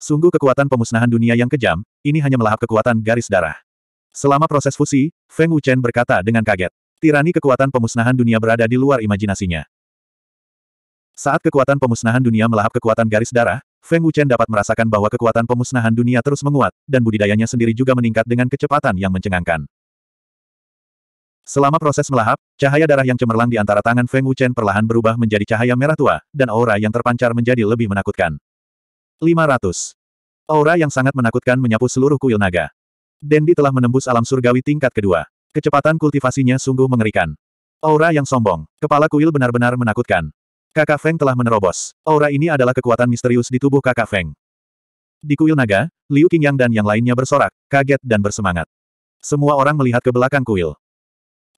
Sungguh kekuatan pemusnahan dunia yang kejam, ini hanya melahap kekuatan garis darah. Selama proses fusi, Feng Wuchen berkata dengan kaget. Tirani kekuatan pemusnahan dunia berada di luar imajinasinya. Saat kekuatan pemusnahan dunia melahap kekuatan garis darah, Feng Wuchen dapat merasakan bahwa kekuatan pemusnahan dunia terus menguat, dan budidayanya sendiri juga meningkat dengan kecepatan yang mencengangkan. Selama proses melahap, cahaya darah yang cemerlang di antara tangan Feng Wuchen perlahan berubah menjadi cahaya merah tua, dan aura yang terpancar menjadi lebih menakutkan. 500. Aura yang sangat menakutkan menyapu seluruh kuil naga. Dendi telah menembus alam surgawi tingkat kedua. Kecepatan kultivasinya sungguh mengerikan. Aura yang sombong. Kepala kuil benar-benar menakutkan. Kakak Feng telah menerobos. Aura ini adalah kekuatan misterius di tubuh kakak Feng. Di kuil naga, Liu Qingyang dan yang lainnya bersorak, kaget dan bersemangat. Semua orang melihat ke belakang kuil.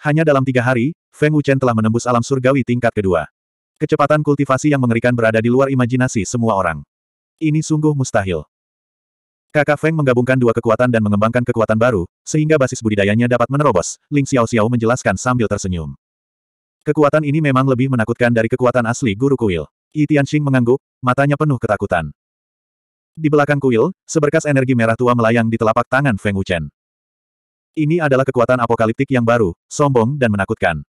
Hanya dalam tiga hari, Feng Wuchen telah menembus alam surgawi tingkat kedua. Kecepatan kultivasi yang mengerikan berada di luar imajinasi semua orang. Ini sungguh mustahil. Kakak Feng menggabungkan dua kekuatan dan mengembangkan kekuatan baru, sehingga basis budidayanya dapat menerobos, Ling Xiao Xiao menjelaskan sambil tersenyum. Kekuatan ini memang lebih menakutkan dari kekuatan asli guru kuil. Yi Tianxing mengangguk, matanya penuh ketakutan. Di belakang kuil, seberkas energi merah tua melayang di telapak tangan Feng Wuchen. Ini adalah kekuatan apokaliptik yang baru, sombong dan menakutkan.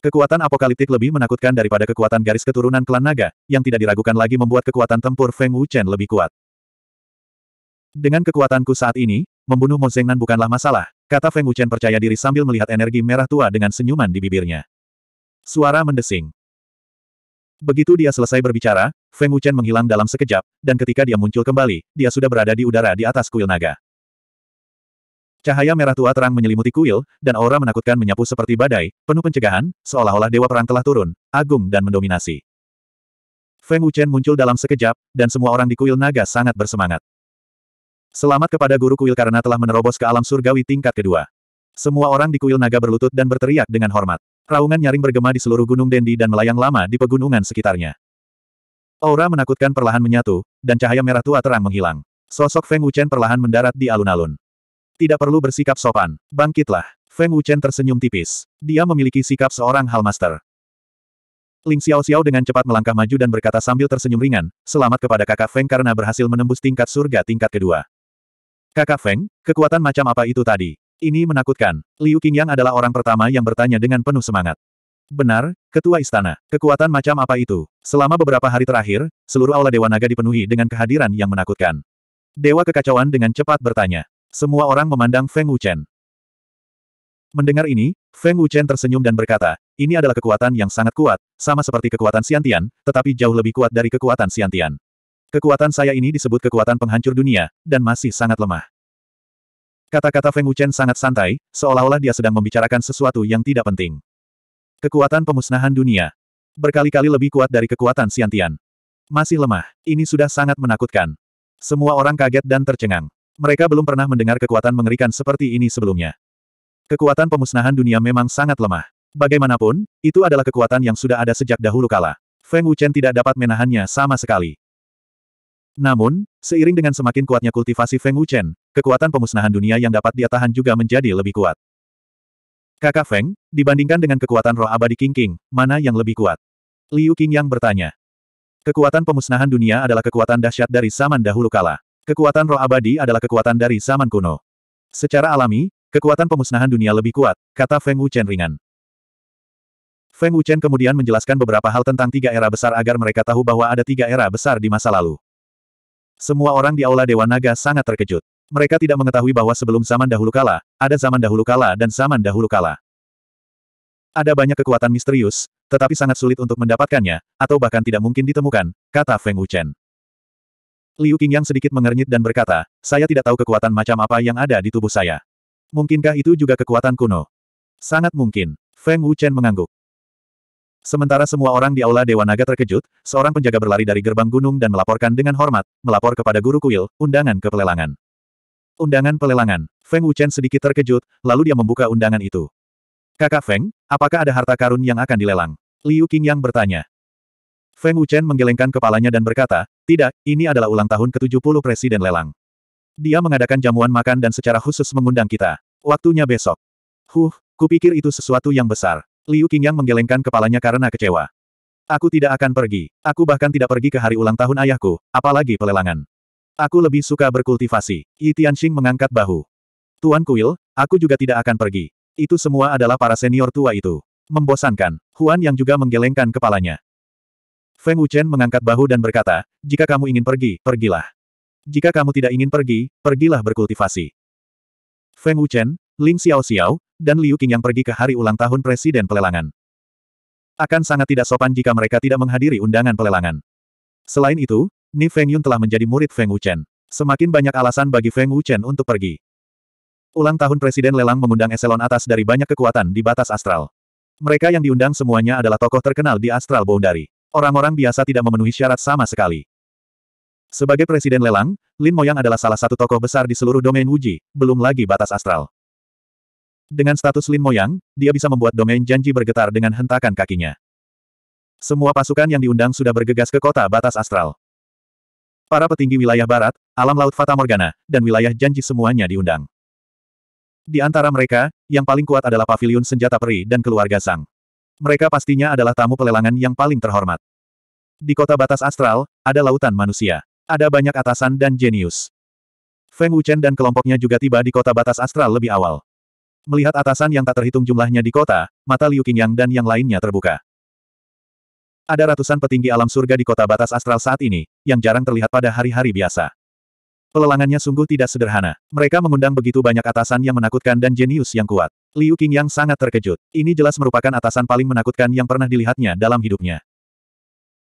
Kekuatan apokaliptik lebih menakutkan daripada kekuatan garis keturunan klan naga, yang tidak diragukan lagi membuat kekuatan tempur Feng Wuchen lebih kuat. Dengan kekuatanku saat ini, membunuh Mo Zengnan bukanlah masalah, kata Feng Wuchen percaya diri sambil melihat energi merah tua dengan senyuman di bibirnya. Suara mendesing. Begitu dia selesai berbicara, Feng Wuchen menghilang dalam sekejap, dan ketika dia muncul kembali, dia sudah berada di udara di atas kuil naga. Cahaya merah tua terang menyelimuti kuil, dan aura menakutkan menyapu seperti badai, penuh pencegahan, seolah-olah dewa perang telah turun, agung dan mendominasi. Feng Wuchen muncul dalam sekejap, dan semua orang di kuil naga sangat bersemangat. Selamat kepada guru kuil karena telah menerobos ke alam surgawi tingkat kedua. Semua orang di kuil naga berlutut dan berteriak dengan hormat. Raungan nyaring bergema di seluruh gunung Dendi dan melayang lama di pegunungan sekitarnya. Aura menakutkan perlahan menyatu, dan cahaya merah tua terang menghilang. Sosok Feng Wuchen perlahan mendarat di alun-alun. Tidak perlu bersikap sopan. Bangkitlah. Feng Wuchen tersenyum tipis. Dia memiliki sikap seorang halmaster. Ling Xiao Xiao dengan cepat melangkah maju dan berkata sambil tersenyum ringan, selamat kepada kakak Feng karena berhasil menembus tingkat surga tingkat kedua. Kakak Feng, kekuatan macam apa itu tadi? Ini menakutkan. Liu Qingyang adalah orang pertama yang bertanya dengan penuh semangat. Benar, Ketua Istana, kekuatan macam apa itu? Selama beberapa hari terakhir, seluruh aula Dewa Naga dipenuhi dengan kehadiran yang menakutkan. Dewa Kekacauan dengan cepat bertanya. Semua orang memandang Feng Wuchen. Mendengar ini, Feng Wuchen tersenyum dan berkata, ini adalah kekuatan yang sangat kuat, sama seperti kekuatan Siantian, tetapi jauh lebih kuat dari kekuatan Siantian. Kekuatan saya ini disebut kekuatan penghancur dunia, dan masih sangat lemah. Kata-kata Feng Wuchen sangat santai, seolah-olah dia sedang membicarakan sesuatu yang tidak penting. Kekuatan pemusnahan dunia. Berkali-kali lebih kuat dari kekuatan Siantian, Masih lemah, ini sudah sangat menakutkan. Semua orang kaget dan tercengang. Mereka belum pernah mendengar kekuatan mengerikan seperti ini sebelumnya. Kekuatan pemusnahan dunia memang sangat lemah. Bagaimanapun, itu adalah kekuatan yang sudah ada sejak dahulu kala. Feng Wuchen tidak dapat menahannya sama sekali. Namun, seiring dengan semakin kuatnya kultivasi Feng Wuchen, kekuatan pemusnahan dunia yang dapat dia tahan juga menjadi lebih kuat. Kakak Feng, dibandingkan dengan kekuatan roh abadi King King, mana yang lebih kuat? Liu yang bertanya. Kekuatan pemusnahan dunia adalah kekuatan dahsyat dari zaman dahulu kala. Kekuatan roh abadi adalah kekuatan dari zaman kuno. Secara alami, kekuatan pemusnahan dunia lebih kuat, kata Feng Wuchen ringan. Feng Wuchen kemudian menjelaskan beberapa hal tentang tiga era besar agar mereka tahu bahwa ada tiga era besar di masa lalu. Semua orang di Aula Dewa Naga sangat terkejut. Mereka tidak mengetahui bahwa sebelum zaman dahulu kala, ada zaman dahulu kala dan zaman dahulu kala. Ada banyak kekuatan misterius, tetapi sangat sulit untuk mendapatkannya, atau bahkan tidak mungkin ditemukan, kata Feng Wuchen. Liu Qing yang sedikit mengernyit dan berkata, saya tidak tahu kekuatan macam apa yang ada di tubuh saya. Mungkinkah itu juga kekuatan kuno? Sangat mungkin. Feng Wuchen mengangguk. Sementara semua orang di Aula Dewa Naga terkejut, seorang penjaga berlari dari gerbang gunung dan melaporkan dengan hormat, melapor kepada guru kuil, undangan ke pelelangan. Undangan pelelangan. Feng Wuchen sedikit terkejut, lalu dia membuka undangan itu. Kakak Feng, apakah ada harta karun yang akan dilelang? Liu Qing yang bertanya. Feng Wuchen menggelengkan kepalanya dan berkata, tidak, ini adalah ulang tahun ke-70 Presiden Lelang. Dia mengadakan jamuan makan dan secara khusus mengundang kita. Waktunya besok. Huh, kupikir itu sesuatu yang besar. Liu Qingyang menggelengkan kepalanya karena kecewa. Aku tidak akan pergi. Aku bahkan tidak pergi ke hari ulang tahun ayahku, apalagi pelelangan. Aku lebih suka berkultivasi. Yi Tianxing mengangkat bahu. Tuan Kuil, aku juga tidak akan pergi. Itu semua adalah para senior tua itu. Membosankan. Huan yang juga menggelengkan kepalanya. Feng Wuchen mengangkat bahu dan berkata, jika kamu ingin pergi, pergilah. Jika kamu tidak ingin pergi, pergilah berkultivasi. Feng Wuchen, Ling Xiao Xiao, dan Liu Qing yang pergi ke hari ulang tahun Presiden Pelelangan. Akan sangat tidak sopan jika mereka tidak menghadiri undangan pelelangan. Selain itu, Ni Feng Yun telah menjadi murid Feng Wuchen. Semakin banyak alasan bagi Feng Wuchen untuk pergi. Ulang tahun Presiden Lelang mengundang eselon atas dari banyak kekuatan di batas astral. Mereka yang diundang semuanya adalah tokoh terkenal di astral boundary. Orang-orang biasa tidak memenuhi syarat sama sekali. Sebagai presiden lelang, Lin Moyang adalah salah satu tokoh besar di seluruh domain Wuji, belum lagi batas astral. Dengan status Lin Moyang, dia bisa membuat domain janji bergetar dengan hentakan kakinya. Semua pasukan yang diundang sudah bergegas ke kota batas astral. Para petinggi wilayah barat, alam laut Fata Morgana, dan wilayah janji semuanya diundang. Di antara mereka, yang paling kuat adalah pavilion senjata peri dan keluarga Sang mereka pastinya adalah tamu pelelangan yang paling terhormat. Di kota batas astral, ada lautan manusia. Ada banyak atasan dan jenius. Feng Wuchen dan kelompoknya juga tiba di kota batas astral lebih awal. Melihat atasan yang tak terhitung jumlahnya di kota, mata Liu Qingyang dan yang lainnya terbuka. Ada ratusan petinggi alam surga di kota batas astral saat ini, yang jarang terlihat pada hari-hari biasa. Pelelangannya sungguh tidak sederhana. Mereka mengundang begitu banyak atasan yang menakutkan dan jenius yang kuat. Liu Qingyang sangat terkejut. Ini jelas merupakan atasan paling menakutkan yang pernah dilihatnya dalam hidupnya.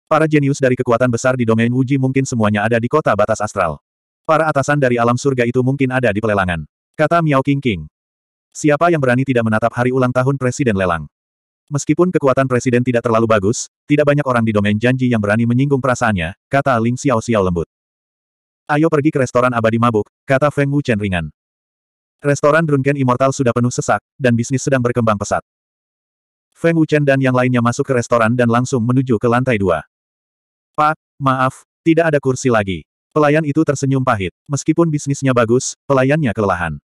Para jenius dari kekuatan besar di domain Wuji mungkin semuanya ada di kota batas astral. Para atasan dari alam surga itu mungkin ada di pelelangan. Kata Miao Qingqing. King. Siapa yang berani tidak menatap hari ulang tahun Presiden Lelang? Meskipun kekuatan Presiden tidak terlalu bagus, tidak banyak orang di domain janji yang berani menyinggung perasaannya, kata Ling Xiao Xiao lembut. Ayo pergi ke restoran abadi mabuk, kata Feng Wu Chen ringan. Restoran Drunken Immortal sudah penuh sesak, dan bisnis sedang berkembang pesat. Feng Wu Chen dan yang lainnya masuk ke restoran dan langsung menuju ke lantai dua. Pak, maaf, tidak ada kursi lagi. Pelayan itu tersenyum pahit. Meskipun bisnisnya bagus, pelayannya kelelahan.